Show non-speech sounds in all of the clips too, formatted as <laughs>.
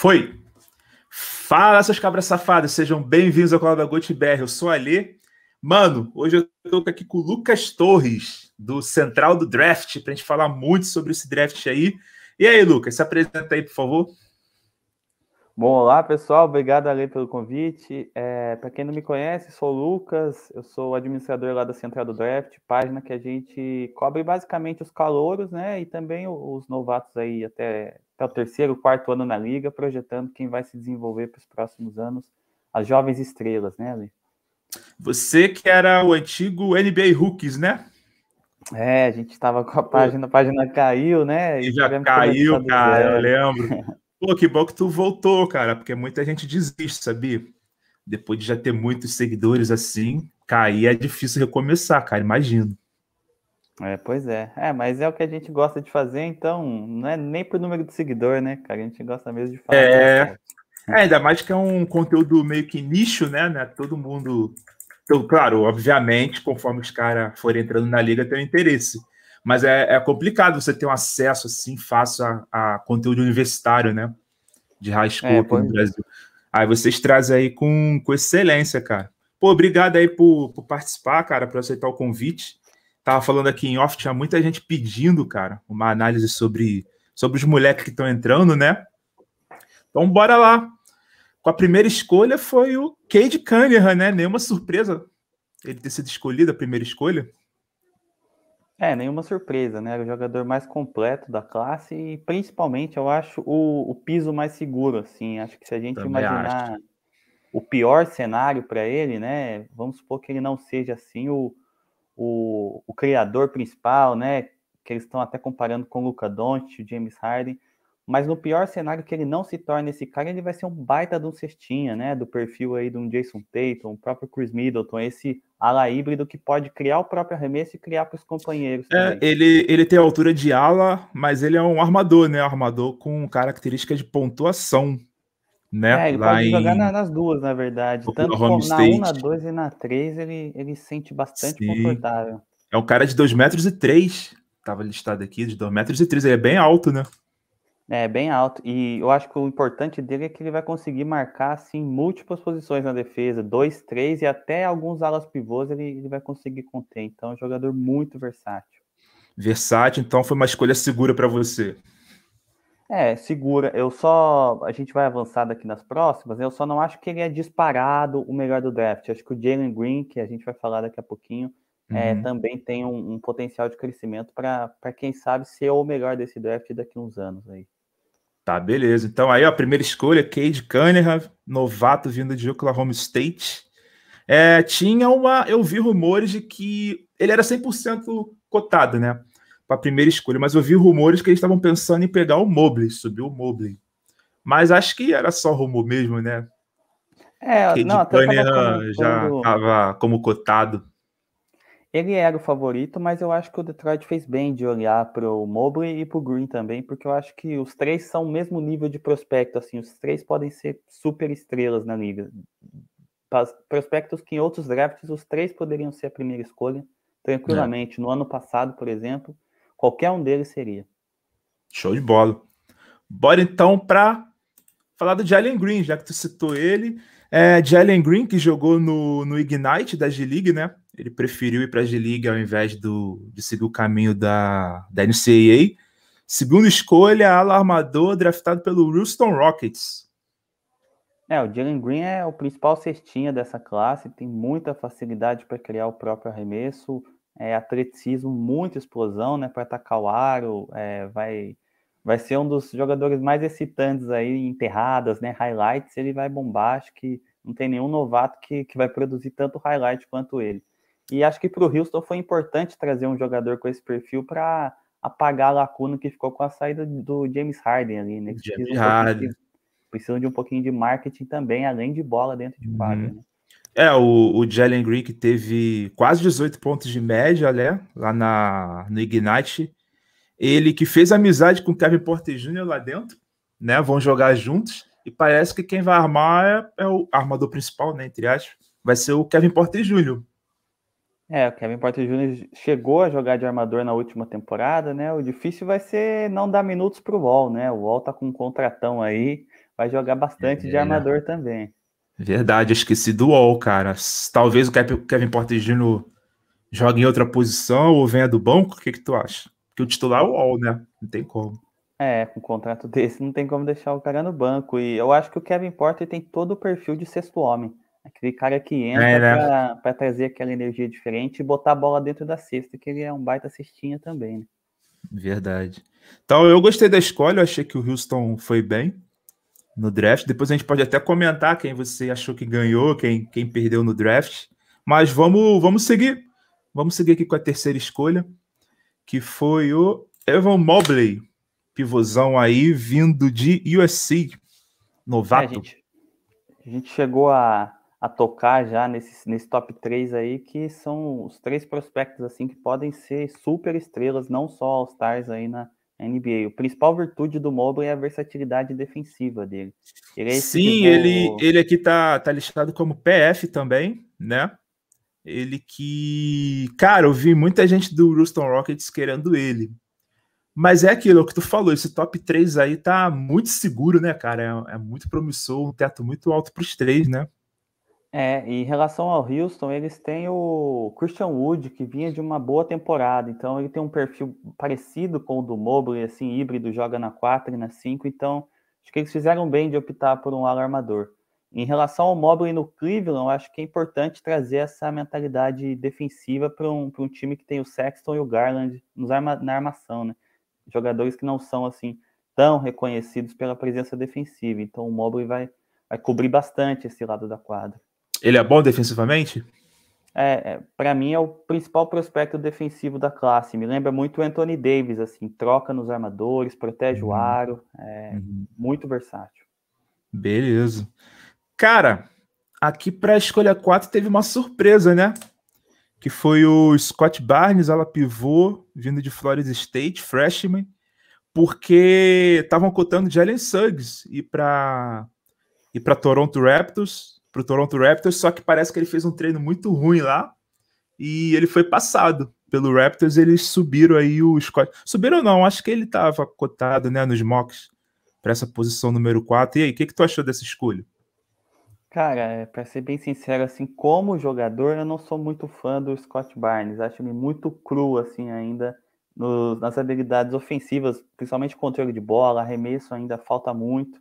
Foi! Fala, seus cabras safadas, sejam bem-vindos ao canal da GotBR. Eu sou Alê. Mano, hoje eu tô aqui com o Lucas Torres, do Central do Draft, pra gente falar muito sobre esse draft aí. E aí, Lucas, se apresenta aí, por favor. Bom, olá pessoal, obrigado Alê, pelo convite. É, Para quem não me conhece, sou o Lucas, eu sou administrador lá da Central do Draft, página que a gente cobre basicamente os calouros, né, e também os novatos aí até até o terceiro, quarto ano na liga, projetando quem vai se desenvolver para os próximos anos, as jovens estrelas, né, Ali? Você que era o antigo NBA Rookies, né? É, a gente estava com a página, a página caiu, né? E já caiu, cara, eu lembro. <laughs> Pô, que bom que tu voltou, cara, porque muita gente desiste, sabia? Depois de já ter muitos seguidores assim, cair é difícil recomeçar, cara, imagino. É, pois é. É, mas é o que a gente gosta de fazer, então não é nem por número de seguidor, né, cara? A gente gosta mesmo de fazer. É, é ainda mais que é um conteúdo meio que nicho, né? né? Todo mundo. Então, claro, obviamente, conforme os caras forem entrando na liga, tem um interesse. Mas é, é, complicado você ter um acesso assim fácil a, a conteúdo universitário, né? De high é, school é, no Brasil. Aí vocês trazem aí com, com excelência, cara. Pô, obrigado aí por, por participar, cara, por aceitar o convite tava falando aqui em off, tinha muita gente pedindo, cara, uma análise sobre, sobre os moleques que estão entrando, né? Então bora lá. Com a primeira escolha foi o Cade Cunningham, né? Nenhuma surpresa ele ter sido escolhido a primeira escolha. É, nenhuma surpresa, né? Era o jogador mais completo da classe e principalmente eu acho o, o piso mais seguro, assim. Acho que se a gente Também imaginar acho. o pior cenário para ele, né? Vamos supor que ele não seja assim o o, o criador principal, né? Que eles estão até comparando com o Luca Doncic, o James Harden. Mas no pior cenário que ele não se torne esse cara, ele vai ser um baita de um cestinha, né? Do perfil aí de um Jason Tatum, o próprio Chris Middleton, esse ala híbrido que pode criar o próprio arremesso e criar para os companheiros. É, ele, ele tem altura de ala, mas ele é um armador, né? Armador com característica de pontuação. Né? É, ele Lá pode em... jogar na, nas duas, na verdade. O Tanto como na 1, na 2 e na 3, ele, ele sente bastante Sim. confortável. É um cara de 2 metros e três. Tava listado aqui, de 2 metros e três. Ele é bem alto, né? É, bem alto. E eu acho que o importante dele é que ele vai conseguir marcar, assim, múltiplas posições na defesa. Dois, três e até alguns alas pivôs ele, ele vai conseguir conter. Então, é um jogador muito versátil. Versátil, então foi uma escolha segura para você. É, segura. Eu só. A gente vai avançar daqui nas próximas, né? Eu só não acho que ele é disparado o melhor do draft. acho que o Jalen Green, que a gente vai falar daqui a pouquinho, é, uhum. é, também tem um, um potencial de crescimento para quem sabe ser o melhor desse draft daqui a uns anos aí. Tá, beleza. Então aí, ó, a primeira escolha, Cade Cunningham, novato vindo de Oklahoma State. É, tinha uma. Eu vi rumores de que ele era 100% cotado, né? para a primeira escolha, mas eu vi rumores que eles estavam pensando em pegar o Mobley, subir o Mobley. Mas acho que era só rumor mesmo, né? É, não, até tava já estava como cotado. Ele era o favorito, mas eu acho que o Detroit fez bem de olhar para o Mobley e para o Green também, porque eu acho que os três são o mesmo nível de prospecto, assim, os três podem ser super estrelas na liga. Prospectos que em outros drafts os três poderiam ser a primeira escolha, tranquilamente. É. No ano passado, por exemplo, Qualquer um deles seria. Show de bola. Bora então para falar do Jalen Green, já que tu citou ele. É, Jalen Green, que jogou no, no Ignite da G-League, né? Ele preferiu ir para a G-League ao invés do, de seguir o caminho da, da NCAA. segundo escolha, alarmador draftado pelo Houston Rockets. É, o Jalen Green é o principal cestinha dessa classe, tem muita facilidade para criar o próprio arremesso, é, atleticismo, muita explosão, né, para atacar o aro, é, vai, vai ser um dos jogadores mais excitantes aí, enterradas, né, highlights, ele vai bombar, acho que não tem nenhum novato que, que vai produzir tanto highlight quanto ele. E acho que para o Houston foi importante trazer um jogador com esse perfil para apagar a lacuna que ficou com a saída do James Harden ali, né? James Harden. precisa de um pouquinho de marketing também, além de bola dentro de quadra, uhum. né? É, o, o Jalen Green que teve quase 18 pontos de média, né? Lá na, no Ignite. Ele que fez amizade com o Kevin Porter Jr. lá dentro, né? Vão jogar juntos. E parece que quem vai armar é, é o armador principal, né? Entre aspas, vai ser o Kevin Porter Jr. É, o Kevin Porter Jr. chegou a jogar de armador na última temporada, né? O difícil vai ser não dar minutos pro Wall, né? O Wall tá com um contratão aí, vai jogar bastante é. de armador também. Verdade, esqueci do UOL, cara. Talvez o Kevin Porter Jr. jogue em outra posição ou venha do banco. O que, que tu acha? Porque o titular é o UOL, né? Não tem como. É, com um contrato <laughs> desse não tem como deixar o cara no banco. E eu acho que o Kevin Porter tem todo o perfil de sexto homem. Aquele cara que entra é, né? para trazer aquela energia diferente e botar a bola dentro da cesta, que ele é um baita cestinha também, né? Verdade. Então, eu gostei da escolha, eu achei que o Houston foi bem no draft. Depois a gente pode até comentar quem você achou que ganhou, quem, quem perdeu no draft. Mas vamos, vamos seguir. Vamos seguir aqui com a terceira escolha, que foi o Evan Mobley, pivôzão aí vindo de USC, é, novato. É, a, gente, a, gente, chegou a, a tocar já nesse, nesse top 3 aí, que são os três prospectos assim que podem ser super estrelas, não só All-Stars aí na, NBA. O principal virtude do Mobley é a versatilidade defensiva dele. Ele é Sim, ele, ele aqui tá, tá listado como PF também, né? Ele que. Cara, eu vi muita gente do Houston Rockets querendo ele. Mas é aquilo que tu falou, esse top 3 aí tá muito seguro, né, cara? É, é muito promissor, um teto muito alto para os três, né? É, em relação ao Houston, eles têm o Christian Wood, que vinha de uma boa temporada, então ele tem um perfil parecido com o do Mobley, assim, híbrido, joga na 4 e na 5, então acho que eles fizeram bem de optar por um alarmador. Em relação ao Mobley no Cleveland, acho que é importante trazer essa mentalidade defensiva para um, um time que tem o Sexton e o Garland nos arma, na armação, né? Jogadores que não são, assim, tão reconhecidos pela presença defensiva, então o Mobley vai, vai cobrir bastante esse lado da quadra. Ele é bom defensivamente? É, é para mim é o principal prospecto defensivo da classe. Me lembra muito o Anthony Davis, assim, troca nos armadores, protege uhum. o aro, é uhum. muito versátil. Beleza. Cara, aqui para a escolha 4 teve uma surpresa, né? Que foi o Scott Barnes, ela pivô, vindo de Florida State, freshman, porque estavam cotando Jalen Suggs e para e para Toronto Raptors, para o Toronto Raptors, só que parece que ele fez um treino muito ruim lá e ele foi passado pelo Raptors. Eles subiram aí o Scott. Subiram não, acho que ele estava cotado né, nos mocks para essa posição número 4. E aí, o que, que tu achou dessa escolha? Cara, é, para ser bem sincero, assim, como jogador, eu não sou muito fã do Scott Barnes. Acho ele muito cru, assim, ainda nas habilidades ofensivas, principalmente controle de bola, arremesso ainda falta muito.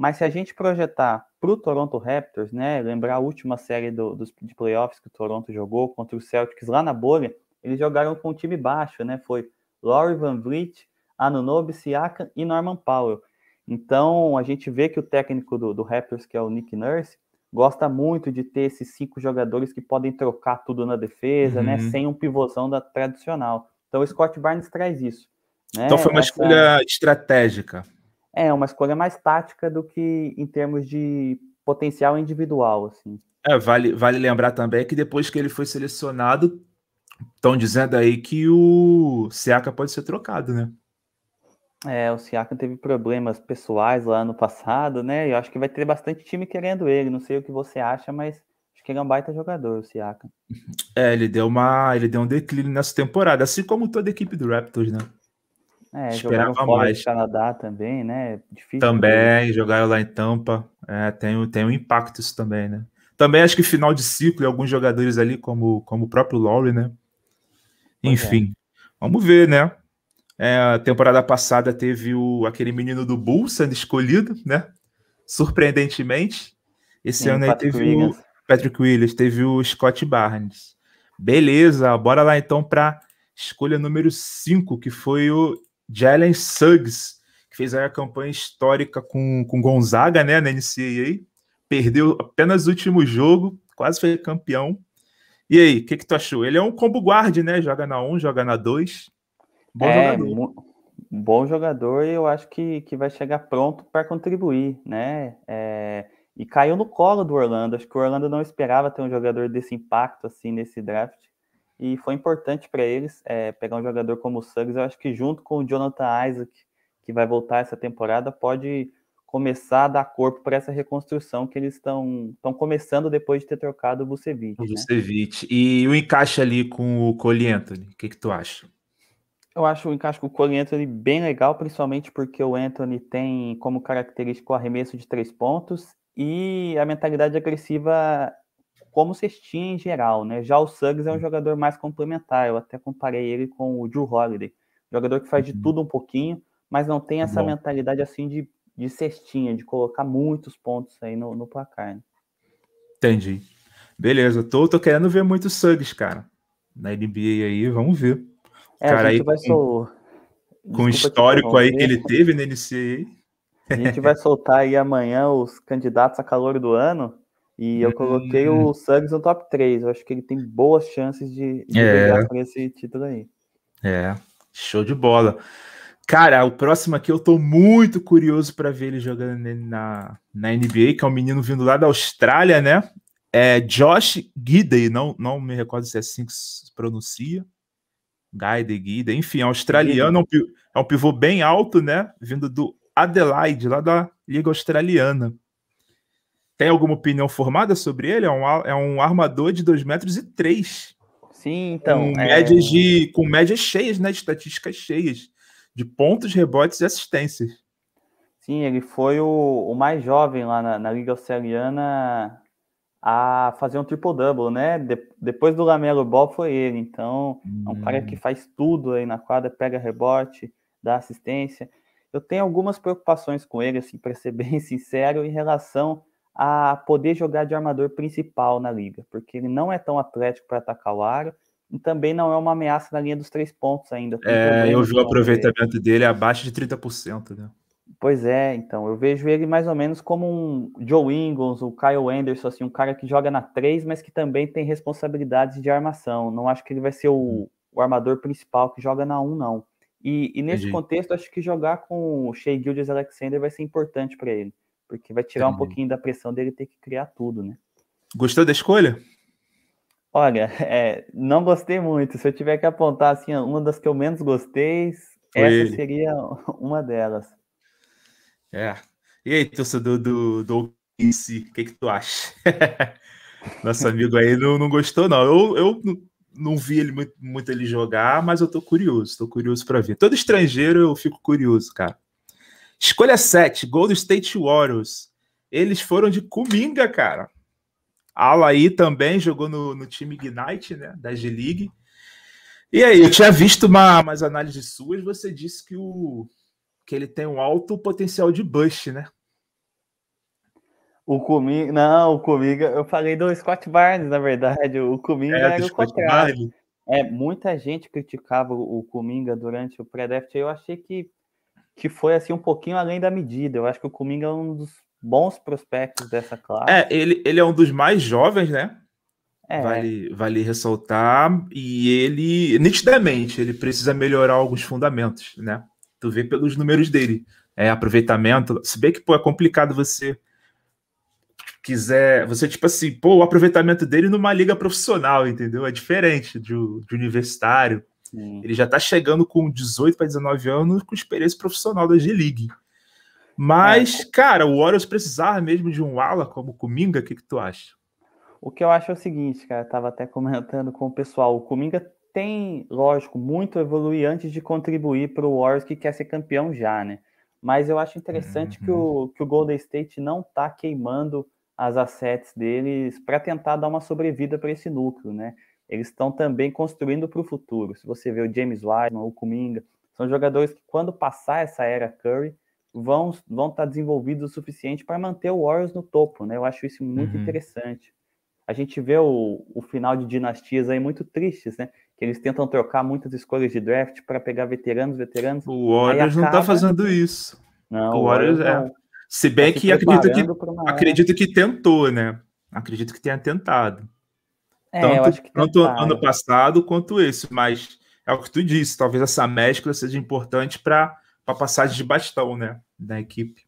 Mas se a gente projetar para o Toronto Raptors, né, lembrar a última série do, dos, de playoffs que o Toronto jogou contra o Celtics lá na bolha, eles jogaram com um time baixo, né? Foi Laurie Van Vliet, Anunoby, Siakam e Norman Powell. Então a gente vê que o técnico do, do Raptors, que é o Nick Nurse, gosta muito de ter esses cinco jogadores que podem trocar tudo na defesa, né, uhum. né? Sem um pivôzão da tradicional. Então o Scott Barnes traz isso. Né? Então foi uma Essa... escolha estratégica. É, uma escolha mais tática do que em termos de potencial individual, assim. É, vale, vale lembrar também que depois que ele foi selecionado, estão dizendo aí que o Siaka pode ser trocado, né? É, o Siaka teve problemas pessoais lá no passado, né? Eu acho que vai ter bastante time querendo ele. Não sei o que você acha, mas acho que ele é um baita jogador, o Siaka. É, ele deu uma, ele deu um declínio nessa temporada, assim como toda a equipe do Raptors, né? É, Esperava mais. Canadá também, né? Difícil também, de... jogaram lá em Tampa. É, tem, tem um impacto isso também, né? Também acho que final de ciclo e alguns jogadores ali, como, como o próprio Laurie, né? É. Enfim, é. vamos ver, né? É, temporada passada teve o, aquele menino do Bull sendo escolhido, né? Surpreendentemente. Esse Sim, ano aí teve Williams. o Patrick Williams, teve o Scott Barnes. Beleza, bora lá então para escolha número 5, que foi o Jalen Suggs, que fez a campanha histórica com, com Gonzaga, né, na NCAA. Perdeu apenas o último jogo, quase foi campeão. E aí, o que, que tu achou? Ele é um combo guard, né? Joga na 1, um, joga na 2. Bom é, jogador. Um bom jogador e eu acho que, que vai chegar pronto para contribuir, né? É, e caiu no colo do Orlando. Acho que o Orlando não esperava ter um jogador desse impacto assim nesse draft e foi importante para eles é, pegar um jogador como o Suggs. Eu acho que junto com o Jonathan Isaac, que vai voltar essa temporada, pode começar a dar corpo para essa reconstrução que eles estão começando depois de ter trocado o Vucevic. O né? Vucevic. Né? E o encaixe ali com o Cole Anthony, o que, que tu acha? Eu acho o encaixe com o Cole Anthony bem legal, principalmente porque o Anthony tem como característica o arremesso de três pontos e a mentalidade agressiva como cestinha em geral, né? Já o Suggs é um jogador mais complementar, eu até comparei ele com o Drew Holiday, jogador que faz de uhum. tudo um pouquinho, mas não tem essa Bom. mentalidade assim de, de cestinha, de colocar muitos pontos aí no, no placar. Né? Entendi. Beleza, tô, tô querendo ver muito Suggs, cara, na NBA aí, vamos ver. É, cara, a gente aí, vai sol... Com, com o histórico aí que ele teve na NCAA. A gente vai soltar aí amanhã os candidatos a calor do ano. E eu coloquei hum. o Suggs no top 3. Eu acho que ele tem boas chances de, ganhar é. esse título aí. É, show de bola. Cara, o próximo aqui eu tô muito curioso para ver ele jogando na, na NBA, que é um menino vindo lá da Austrália, né? É Josh Gidey, não, não me recordo se é assim que se pronuncia. Guide, Guida, enfim, é australiano, é um, é um pivô bem alto, né? Vindo do Adelaide, lá da Liga Australiana. Tem alguma opinião formada sobre ele? É um, é um armador de 2 metros e três. Sim, então. Com, é... médias de, com médias cheias, né? De estatísticas cheias. De pontos, rebotes e assistências. Sim, ele foi o, o mais jovem lá na, na Liga Australiana a fazer um triple-double, né? De, depois do Lamelo Ball foi ele. Então, hum. é um cara que hum. faz tudo aí na quadra, pega rebote, dá assistência. Eu tenho algumas preocupações com ele, assim, <laughs> para ser bem sincero, em relação a poder jogar de armador principal na liga, porque ele não é tão atlético para atacar o aro e também não é uma ameaça na linha dos três pontos ainda. É, eu vi o aproveitamento dele. dele abaixo de 30%, né? Pois é, então, eu vejo ele mais ou menos como um Joe Ingles, o Kyle Anderson, assim, um cara que joga na 3, mas que também tem responsabilidades de armação. Não acho que ele vai ser o, hum. o armador principal que joga na 1, não. E, e nesse Entendi. contexto, acho que jogar com o Shea Gildas Alexander vai ser importante para ele porque vai tirar um pouquinho da pressão dele ter que criar tudo, né? Gostou da escolha? Olha, é, não gostei muito. Se eu tiver que apontar assim, uma das que eu menos gostei, Foi essa ele. seria <laughs> uma delas. É. E aí, torcedor do, do OKC, o que, que tu acha? <laughs> Nosso amigo aí não, não gostou, não. Eu, eu não vi ele muito, muito ele jogar, mas eu tô curioso, tô curioso para ver. Todo estrangeiro eu fico curioso, cara. Escolha 7, Golden State Warriors. Eles foram de Kuminga, cara. Alaí também jogou no, no time Ignite, né? Da G-League. E aí, eu tinha visto uma, umas análises suas, você disse que, o, que ele tem um alto potencial de bust, né? O Cominga, Não, o Cominga. Eu falei do Scott Barnes, na verdade. O Cominga é, era o contrário. É, muita gente criticava o Cominga durante o pré-draft. Eu achei que que foi assim um pouquinho além da medida. Eu acho que o Coming é um dos bons prospectos dessa classe. É, ele, ele é um dos mais jovens, né? É. Vale, vale ressaltar. E ele, nitidamente, ele precisa melhorar alguns fundamentos, né? Tu vê pelos números dele. É, aproveitamento. Se bem que, pô, é complicado você quiser. Você, tipo assim, pô, o aproveitamento dele numa liga profissional, entendeu? É diferente de, de universitário. Sim. Ele já está chegando com 18 para 19 anos com experiência profissional da G-League. Mas, é. cara, o Warriors precisava mesmo de um ala como o Kuminga, o que, que tu acha? O que eu acho é o seguinte, cara, Tava até comentando com o pessoal, o Kuminga tem, lógico, muito a evoluir antes de contribuir para o Warriors que quer ser campeão já, né? Mas eu acho interessante uhum. que, o, uhum. que o Golden State não está queimando as assets deles para tentar dar uma sobrevida para esse núcleo, né? eles estão também construindo para o futuro. Se você vê o James Wiseman, o Kuminga, são jogadores que quando passar essa era Curry, vão vão estar tá desenvolvidos o suficiente para manter o Warriors no topo, né? Eu acho isso muito uhum. interessante. A gente vê o, o final de dinastias aí muito tristes, né? Que eles tentam trocar muitas escolhas de draft para pegar veteranos, veteranos. O Warriors tá acaba... não está fazendo isso. Não, o, Warriors, é. Se tá bem tá que acredito que acredito que tentou, né? Acredito que tenha tentado. É, tanto, tanto ano passado quanto esse, mas é o que tu disse, talvez essa mescla seja importante para a passagem de bastão, né, da equipe.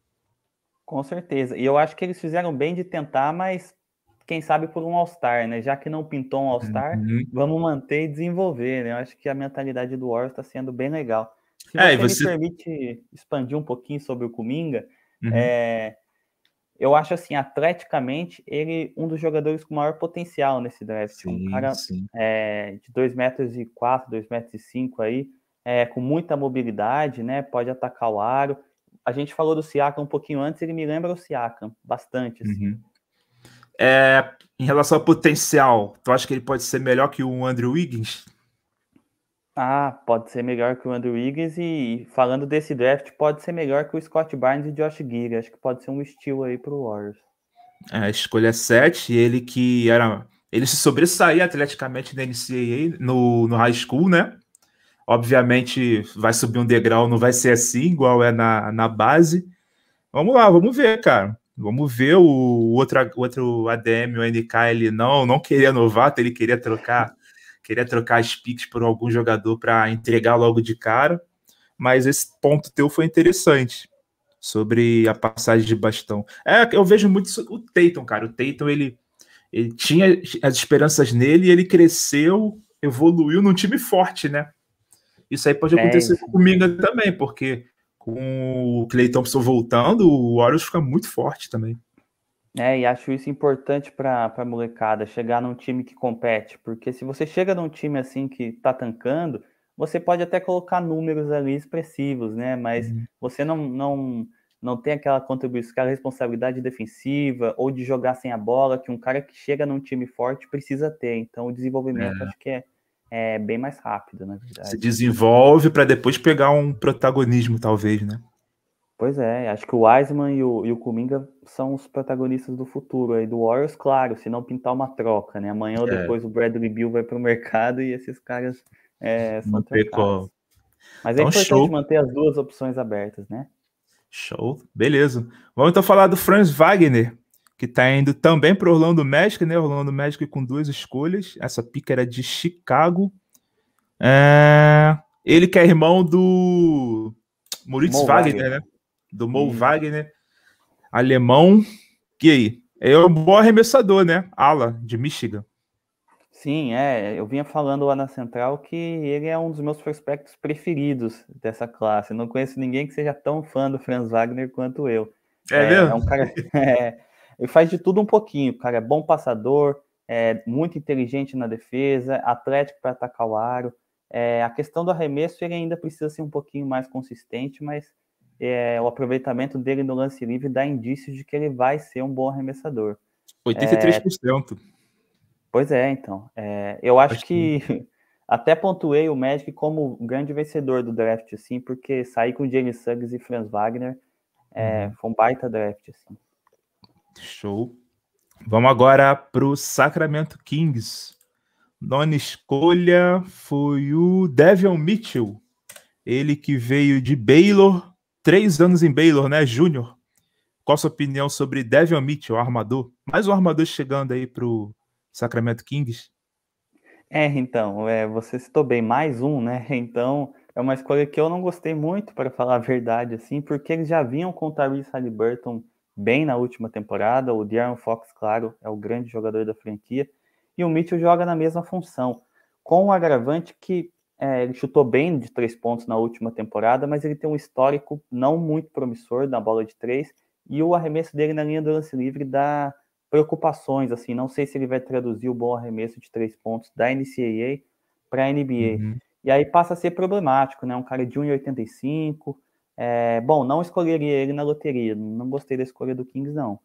Com certeza. E eu acho que eles fizeram bem de tentar, mas quem sabe por um All-Star, né? Já que não pintou um All-Star, uhum. vamos manter e desenvolver, né? Eu acho que a mentalidade do Warriors está sendo bem legal. Se é, você, me permite expandir um pouquinho sobre o Kuminga, uhum. é, eu acho assim, atleticamente, ele um dos jogadores com maior potencial nesse draft. É sim, um cara é, de 2 metros e 4, metros e cinco aí, é, com muita mobilidade, né? Pode atacar o aro. A gente falou do Siakam um pouquinho antes, ele me lembra o Siakam bastante, assim. Uhum. É, em relação ao potencial, tu acha que ele pode ser melhor que o Andrew Wiggins? Ah, pode ser melhor que o Andrew Wiggins e falando desse draft, pode ser melhor que o Scott Barnes e Josh Giddey. Acho que pode ser um estilo aí pro Warriors. É, a escolha 7, é ele que era. Ele se sobressaía atleticamente na NCAA, no, no high school, né? Obviamente vai subir um degrau, não vai ser assim, igual é na, na base. Vamos lá, vamos ver, cara. Vamos ver o, o outro, outro ADM, o NK, ele não, não queria novato, ele queria trocar Queria trocar as picks por algum jogador para entregar logo de cara. Mas esse ponto teu foi interessante sobre a passagem de bastão. É, eu vejo muito o Tatum, cara. O Tatum, ele, ele tinha as esperanças nele e ele cresceu, evoluiu num time forte, né? Isso aí pode é, acontecer é, comigo também, porque com o Clay Thompson voltando, o Warriors fica muito forte também né e acho isso importante para a molecada, chegar num time que compete, porque se você chega num time assim que está tancando, você pode até colocar números ali expressivos, né? Mas uhum. você não, não, não tem aquela contribuição, aquela responsabilidade defensiva ou de jogar sem a bola que um cara que chega num time forte precisa ter. Então o desenvolvimento é. acho que é, é bem mais rápido, na verdade. Se desenvolve para depois pegar um protagonismo, talvez, né? Pois é, acho que o Wiseman e o, e o Kuminga são os protagonistas do futuro aí do Warriors, claro, se não pintar uma troca, né? Amanhã é. ou depois o Bradley Bill vai para o <laughs> mercado e esses caras é, são manter trocados. Mas é então, é importante show. manter as duas opções abertas, né? Show, beleza. Vamos então falar do Franz Wagner, que está indo também para Orlando Magic, né? Orlando Magic com duas escolhas. Essa pica era de Chicago. É... Ele que é irmão do Moritz Wagner, Wagner, né? do Mo hum. Wagner, alemão. E aí? É um bom arremessador, né? Ala, de Michigan. Sim, é. Eu vinha falando lá na Central que ele é um dos meus prospectos preferidos dessa classe. não conheço ninguém que seja tão fã do Franz Wagner quanto eu. É, é mesmo? É um cara. <laughs> É, ele faz de tudo um pouquinho, cara. É bom passador, é muito inteligente na defesa, atlético para atacar o aro. É, a questão do arremesso ele ainda precisa ser um pouquinho mais consistente, mas é, o aproveitamento dele no lance livre dá indícios de que ele vai ser um bom arremessador. 83%. É, pois é, então. É, eu acho, acho que, que <laughs> até pontuei o Magic como grande vencedor do draft, assim, porque sair com James Suggs e Franz Wagner é, hum. foi um baita draft, assim. Show. Vamos agora para o Sacramento Kings. Nona escolha foi o Devon Mitchell. Ele que veio de Baylor Três anos em Baylor, né, Júnior? Qual a sua opinião sobre Devin Mitchell, armador? Mais um armador chegando aí para o Sacramento Kings? É, então, é, você citou bem, mais um, né? <laughs> Então, é uma escolha que eu não gostei muito, para falar a verdade, assim, porque eles já vinham com o Tyrese Halliburton bem na última temporada, o De'Aaron Fox, claro, é o grande jogador da franquia, e o Mitchell joga na mesma função, com o agravante que é, ele chutou bem de três pontos na última temporada, mas ele tem um histórico não muito promissor na bola de três e o arremesso dele na linha do lance livre dá preocupações, assim, não sei se ele vai traduzir o bom arremesso de três pontos da NCAA para a NBA. Uhum. E aí passa a ser problemático, né? Um cara de 1,85. É, bom, não escolheria ele na loteria. Não gostei da escolha do Kings, não.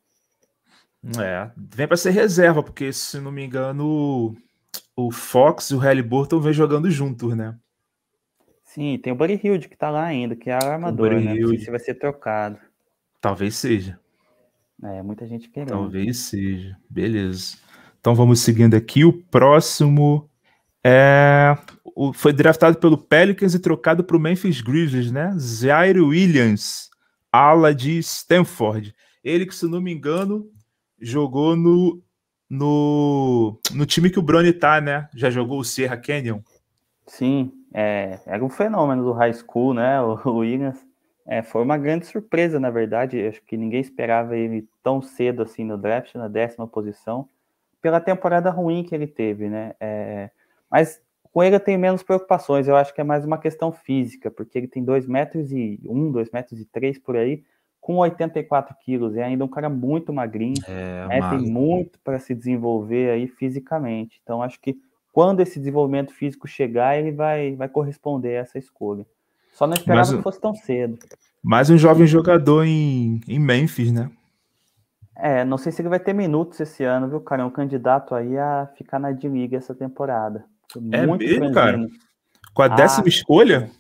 É, vem para ser reserva, porque se não me engano, o Fox e o Halliburton vem jogando juntos, né? Sim, tem o Buddy Hilde que tá lá ainda, que é armador, né? Hilde. Não sei se vai ser trocado. Talvez seja. É, muita gente querendo. Talvez seja. Beleza. Então vamos seguindo aqui. O próximo é... O... Foi draftado pelo Pelicans e trocado para o Memphis Grizzlies, né? Zaire Williams, ala de Stanford. Ele que, se não me engano, jogou no no, no time que o Brony tá, né? Já jogou o Serra Canyon. Sim, é, era um fenômeno do high school, né? O, <laughs> o Williams é, foi uma grande surpresa, na verdade. Acho que ninguém esperava ele tão cedo assim no draft, na décima posição, pela temporada ruim que ele teve, né? É, mas com ele eu tenho menos preocupações. Eu acho que é mais uma questão física, porque ele tem dois metros e um, dois metros e três por aí com 84 quilos, é ainda um cara muito magrinho, é, né? tem muito para se desenvolver aí fisicamente. Então, acho que quando esse desenvolvimento físico chegar, ele vai, vai corresponder a essa escolha. Só não esperava que fosse tão cedo. Mais um jovem jogador em, em Memphis, né? É, não sei se ele vai ter minutos esse ano, viu, cara? É um candidato aí a ficar na D-League essa temporada. é mesmo, cara? Com a ah, décima ah, escolha?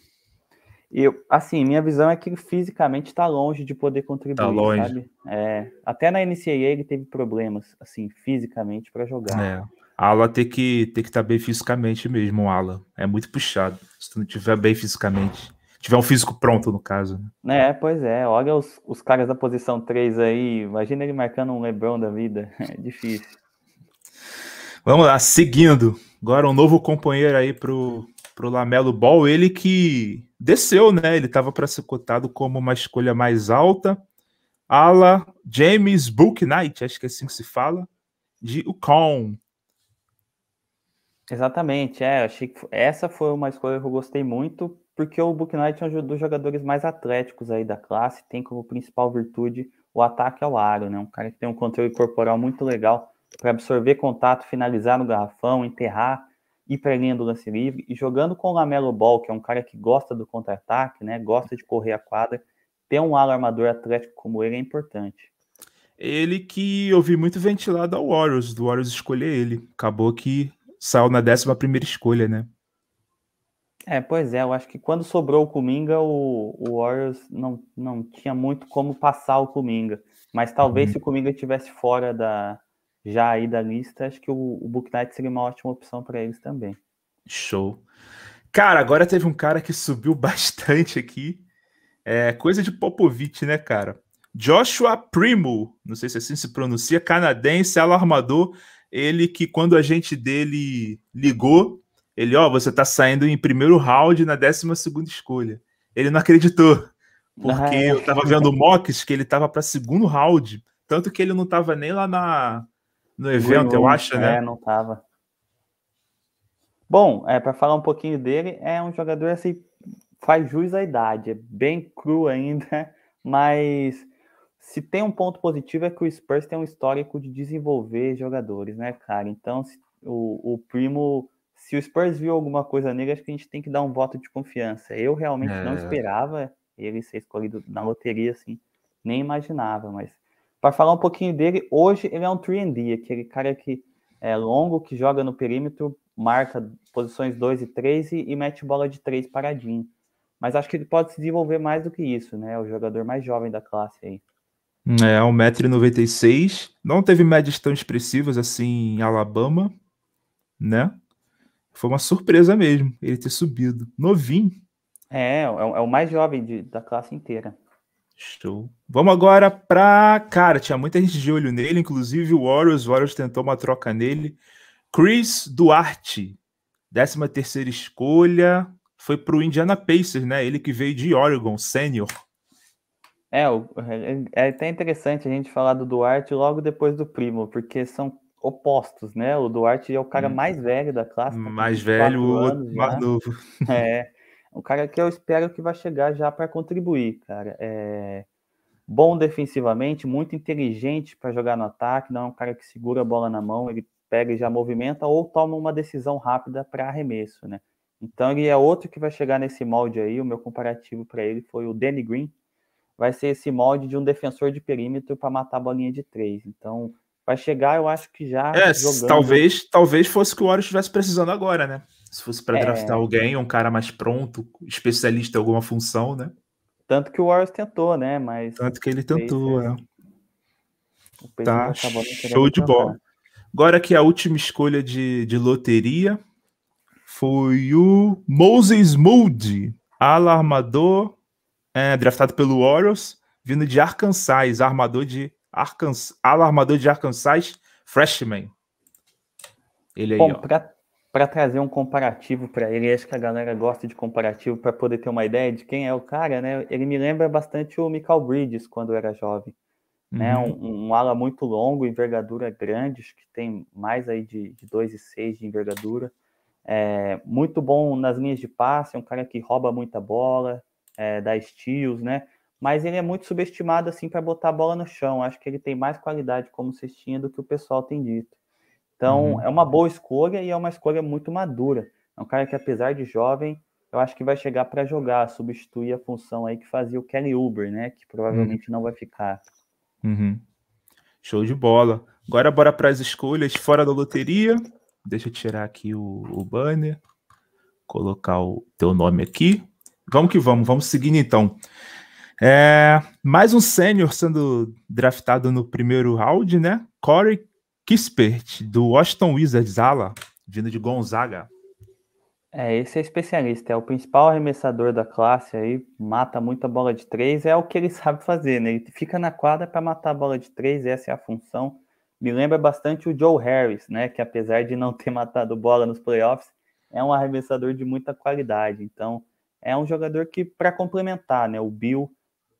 Eu, assim, minha visão é que fisicamente está longe de poder contribuir, tá longe. sabe? É, até na NCAA ele teve problemas, assim, fisicamente para jogar. É. A ala tem que ter que estar tá bem fisicamente mesmo, ala. É muito puxado. Se tu não tiver bem fisicamente, tiver um físico pronto no caso. Né? É, pois é. Olha os, os caras da posição 3 aí, imagina ele marcando um LeBron da vida. <laughs> É difícil. Vamos lá, seguindo. Agora um novo companheiro aí pro pro Lamelo Ball, ele que desceu, né? Ele tava para ser cotado como uma escolha mais alta. Ala James Book Knight, acho que é assim que se fala, de Ucon. Exatamente, é, achei que essa foi uma escolha que eu gostei muito, porque o Book Knight é um dos jogadores mais atléticos aí da classe, tem como principal virtude o ataque ao aro, né? Um cara que tem um controle corporal muito legal para absorver contato, finalizar no garrafão, enterrar ir para a linha do lance livre e jogando com o Lamelo Ball, que é um cara que gosta do contra-ataque, né? Gosta de correr a quadra, ter um ala armador atlético como ele é importante. Ele que eu vi muito ventilado ao Warriors, do Warriors escolher ele. Acabou que saiu na décima primeira escolha, né? É, pois é, eu acho que quando sobrou o Kuminga, o, o Warriors não, não tinha muito como passar o Kuminga. Mas talvez uhum. se o Kuminga estivesse fora da, já aí da lista, acho que o, o Book Knight seria uma ótima opção para eles também. Show. Cara, agora teve um cara que subiu <laughs> bastante aqui. É coisa de Popovich, né, cara? Joshua Primo, não sei se assim se pronuncia, canadense, alarmador. Ele que, quando a gente dele ligou, ele, ó, oh, você tá saindo em primeiro round na 12 escolha. Ele não acreditou, porque ah, é. eu tava vendo mocks que ele tava para segundo round, tanto que ele não tava nem lá na, no evento, eu acho, é, né? É, não tava. Bom, é, para falar um pouquinho dele, é um jogador assim, faz jus à idade, é bem cru ainda, <laughs> mas se tem um ponto positivo é que o Spurs tem um histórico de desenvolver jogadores, né, cara? Então, se, o, o primo, se o Spurs viu alguma coisa nele, acho que a gente tem que dar um voto de confiança. Eu realmente é. não esperava ele ser escolhido na loteria, assim, nem imaginava, mas para falar um pouquinho dele, hoje ele é um 3D, aquele cara que é longo, que joga no perímetro, marca posições 2 e 3 e, e mete bola de 3 paradinho. Mas acho que ele pode se desenvolver mais do que isso, né? o jogador mais jovem da classe aí. É, 1,96m. Não teve médias tão expressivas assim em Alabama, né? Foi uma surpresa mesmo ele ter subido. Novinho. É, é, o é mais jovem de, da classe inteira. Show. Vamos agora para. Cara, tinha muita gente de olho nele, inclusive o Warriors. O Warriors tentou uma troca nele. Chris Duarte, 13 terceira escolha, foi para o Indiana Pacers, né? Ele que veio de Oregon, sênior. É, é, é até interessante a gente falar do Duarte logo depois do Primo, porque são opostos, né? O Duarte é o cara hum. mais velho da classe. Tá mais velho, o outro mais novo. É. <laughs> Um cara que eu espero que vai chegar já para contribuir, cara. É bom defensivamente, muito inteligente para jogar no ataque, não é um cara que segura a bola na mão, ele pega e já movimenta ou toma uma decisão rápida para arremesso, né? Então ele é outro que vai chegar nesse molde aí, o meu comparativo para ele foi o Danny Green, vai ser esse molde de um defensor de perímetro para matar a bolinha de três. Então vai chegar, eu acho que já. É, jogando... talvez, talvez fosse o que o Warriors estivesse precisando agora, né? Se fosse para draftar é. alguém, um cara mais pronto, especialista em alguma função, né? Tanto que o Warriors tentou, né? Mas Tanto que ele tentou, é. Tá, show de bola. Agora que é a última escolha de, de loteria foi o Moses Moody, alarmador, é, draftado pelo Warriors, vindo de Arkansas, armador de Arkansas, alarmador de Arkansas, freshman. Ele aí, Bom, ó. Pra para trazer um comparativo para ele. Acho que a galera gosta de comparativo para poder ter uma ideia de quem é o cara, né? Ele me lembra bastante o Michael Bridges quando era jovem, né? uhum. né? Um, um, ala muito longo, envergadura grande, acho que tem mais aí de, de 2,6 de envergadura. É, muito bom nas linhas de passe, é um cara que rouba muita bola, é, dá estilos, né? Mas ele é muito subestimado assim para botar a bola no chão. Acho que ele tem mais qualidade como cestinha do que o pessoal tem dito. Então, uhum. é uma boa escolha e é uma escolha muito madura. É um cara que, apesar de jovem, eu acho que vai chegar para jogar, substituir a função aí que fazia o Kelly Uber, né? Que uhum. provavelmente uhum. não vai ficar. Uhum. Show de bola. Agora bora para as escolhas fora da loteria. Deixa eu tirar aqui o, o banner, colocar o teu nome aqui. Vamos que vamos, vamos seguindo então. É, mais um sênior sendo draftado no primeiro round, né? Corey Kispert, do Washington Wizards, ala, vindo de Gonzaga. É, esse é especialista, é o principal arremessador da classe aí, mata muita bola de três, é o que ele <laughs> sabe fazer, né? Ele fica na quadra para matar a bola de três, essa é a função. Me lembra bastante o Joe Harris, né? Que apesar de não ter <laughs> matado bola nos playoffs, é um arremessador de muita qualidade. Então, é um jogador que, para complementar, né? O Bill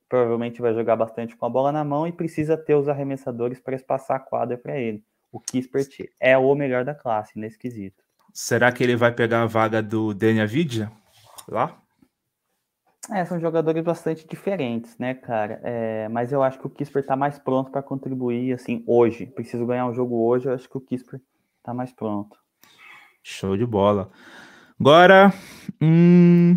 provavelmente vai jogar bastante com a bola na mão e precisa ter os arremessadores para espaçar a quadra para ele. O Kispert é o melhor da classe nesse né, quesito. Será que ele vai pegar a vaga do Daniel Avidia lá? É, são jogadores bastante diferentes, né, cara? É, mas eu acho que o Kisper tá mais pronto para contribuir, assim, hoje. Preciso ganhar um jogo hoje, eu acho que o Kisper tá mais pronto. Show de bola. Agora, hum,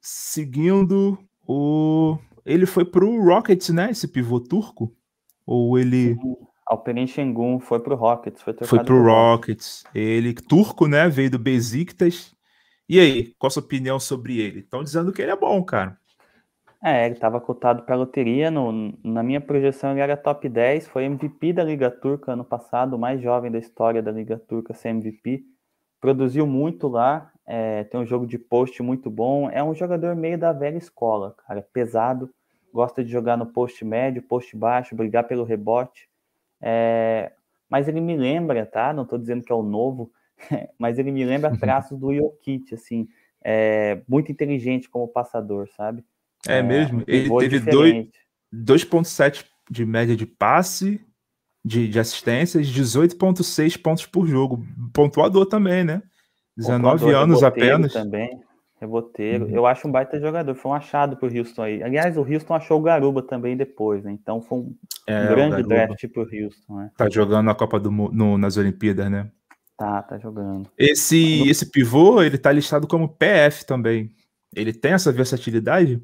seguindo o. Ele foi pro Rockets, né? Esse pivô turco? Ou ele. Sim. Alperen Şengün foi pro Rockets, foi trocado. Foi pro, Rockets. Ele, turco, né? Veio do Besiktas. E aí, qual a sua opinião sobre ele? Estão dizendo que ele é bom, cara. É, ele estava cotado para loteria. No, na minha projeção, ele era top 10. Foi MVP da Liga Turca ano passado, o mais jovem da história da Liga Turca ser MVP. Produziu muito lá. É, tem um jogo de post muito bom. É um jogador meio da velha escola, cara. É pesado, gosta de jogar no post médio, post baixo, brigar pelo rebote. É, mas ele me lembra, tá? Não estou dizendo que é o novo, <laughs> mas ele me lembra uhum. traços do Jokic, assim, é, muito inteligente como passador, sabe? É, é mesmo. ele teve dois, 2,7 de média de passe, de, de assistências, 18,6 pontos por jogo. Pontuador também, né? 19 anos apenas. Também. Reboteiro. Uhum. Eu acho um baita jogador. Foi um achado pro Houston aí. Aliás, o Houston achou o Garuba também depois, né? Então foi um é, grande draft pro Houston, né? Tá jogando na Copa do no, nas Olimpíadas, né? Tá, tá jogando. Esse, no... esse pivô, ele tá listado como PF também. Ele tem essa versatilidade?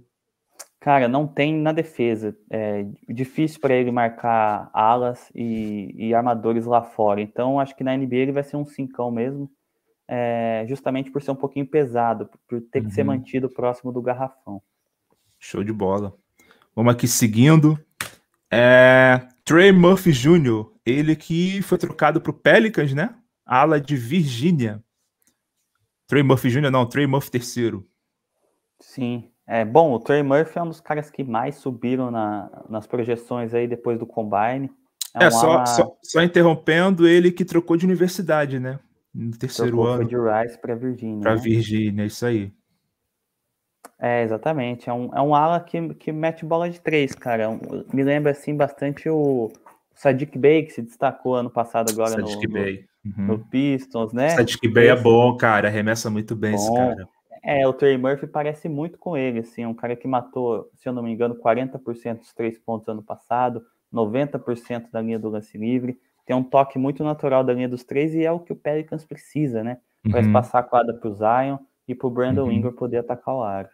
Cara, não tem na defesa. É difícil para ele marcar alas e, e armadores lá fora. Então, acho que na NBA ele vai ser um cincão mesmo é, justamente por ser um pouquinho pesado, por ter uhum. que ser uhum. mantido próximo do garrafão. Show de bola. Vamos aqui seguindo. É, Trey Murphy Jr., ele que foi trocado para o Pelicans, né? Ala de Virgínia. Trey Murphy Jr., não, Trey Murphy terceiro. Sim. É, bom, o Trey Murphy é um dos caras que mais subiram na, nas projeções aí depois do Combine. É, é um só, ala... só, só interrompendo, ele que trocou de universidade, né? no terceiro é ano. de Rice para Virgínia. Para né? Virgínia, isso aí. É, exatamente. É um, é um ala que, que mete bola de três, cara. É um, me lembra, assim, bastante o, Sadiq Bey, que se destacou ano passado agora no, Bey. Uhum. no Pistons, né? Sadiq Bey é bom, cara. Arremessa muito bem bom. esse cara. É, o Trey Murphy parece muito com ele, assim. É um cara que matou, se eu não me engano, 40% dos três pontos ano passado, 90% da linha do lance livre tem um toque muito natural da linha dos três e é o que o Pelicans precisa, né? Para uhum. passar a quadra para o Zion e para o Brandon uhum. Ingram poder atacar o aro.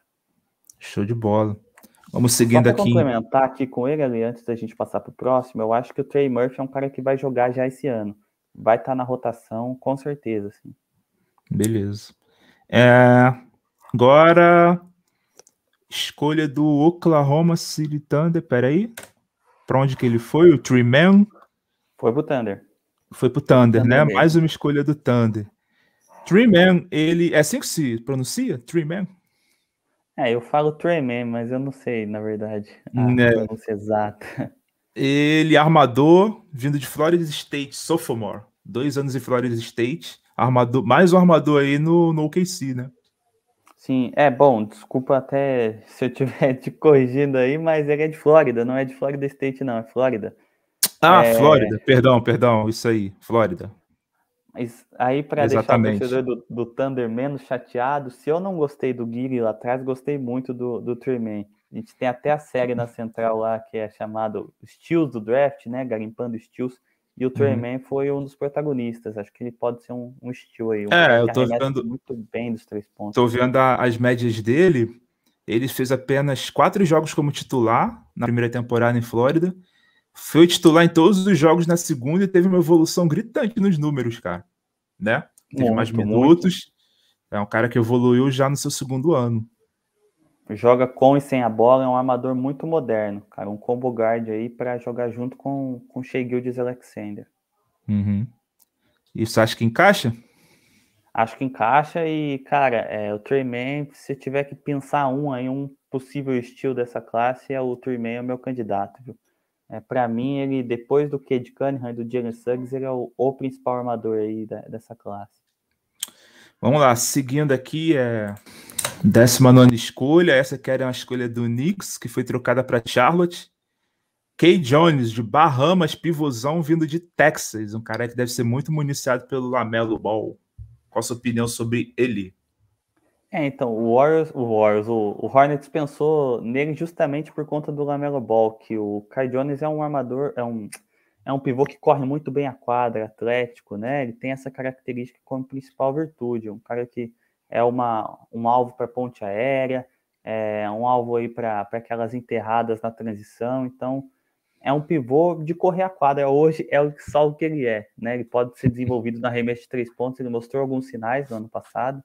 Show de bola. Vamos seguindo Só aqui. complementar aqui com ele ali, antes da gente passar para o próximo, eu acho que o Trey Murphy é um cara que vai jogar já esse ano. Vai estar tá na rotação, com certeza. sim. Beleza. É, agora, escolha do Oklahoma City Thunder. Peraí. Para onde que ele foi? O Trey foi pro Thunder. Foi pro Thunder, Thunder né? Mesmo. Mais uma escolha do Thunder. Three Man, ele. É assim que se pronuncia? Three Man? É, eu falo Three Man, mas eu não sei, na verdade. A né? pronúncia exata. Ele, armador, vindo de Florida State, sophomore. Dois anos em Florida State. Armador, mais um armador aí no, no OKC, né? Sim, é bom, desculpa até <laughs> se eu tiver te corrigindo aí, mas ele é de Flórida, não é de Florida State, não, é Flórida. Ah, é... Flórida, perdão, perdão, isso aí, Flórida. Mas aí, para deixar o torcedor do, do, Thunder menos chateado, se eu não gostei do Guiri lá atrás, gostei muito do, do Tremaine. A gente tem até a série na Central lá que é chamada Steals do Draft, né? Garimpando Steals. E o Treyman uhum. foi um dos protagonistas. Acho que ele pode ser um, um aí. Um é, eu tô vendo. Muito bem dos três pontos. Tô vendo a, as médias dele. Ele fez apenas quatro jogos como titular na primeira temporada em Flórida foi titular em todos os jogos na segunda e teve uma evolução gritante nos números, cara. Né? Teve muito, mais minutos. Muito. É um cara que evoluiu já no seu segundo ano. Joga com e sem a bola, é um armador muito moderno, cara. Um combo guard aí para jogar junto com, com Shea Gildes Alexander. Uhum. Isso acha que encaixa? Acho que encaixa e, cara, é, o Treyman, se tiver que pensar um aí, um possível estilo dessa classe, é o Treyman é o meu candidato, viu? É, para mim, ele, depois do Cade Cunningham e do Jalen Suggs, ele é o, o principal armador aí da, dessa classe. Vamos lá, seguindo aqui, é 19 escolha. Essa aqui era uma escolha do Knicks, que foi trocada para Charlotte. Kay Jones, de Bahamas, pivôzão vindo de Texas. Um cara que deve ser muito municiado pelo Lamelo Ball. Qual a sua opinião sobre ele? É, então, o Warriors, o, Warriors, o, o Hornets pensou nele justamente por conta do Lamelo Ball, que o Kai Jones é um armador, é um, é um pivô que corre muito bem a quadra, atlético, né? Ele tem essa característica como principal virtude, um cara que é uma, um alvo para ponte aérea, é um alvo aí para aquelas enterradas na transição, então é um pivô de correr a quadra. Hoje é só o que ele é, né? Ele pode ser desenvolvido na remessa de três pontos, ele mostrou alguns sinais no ano passado,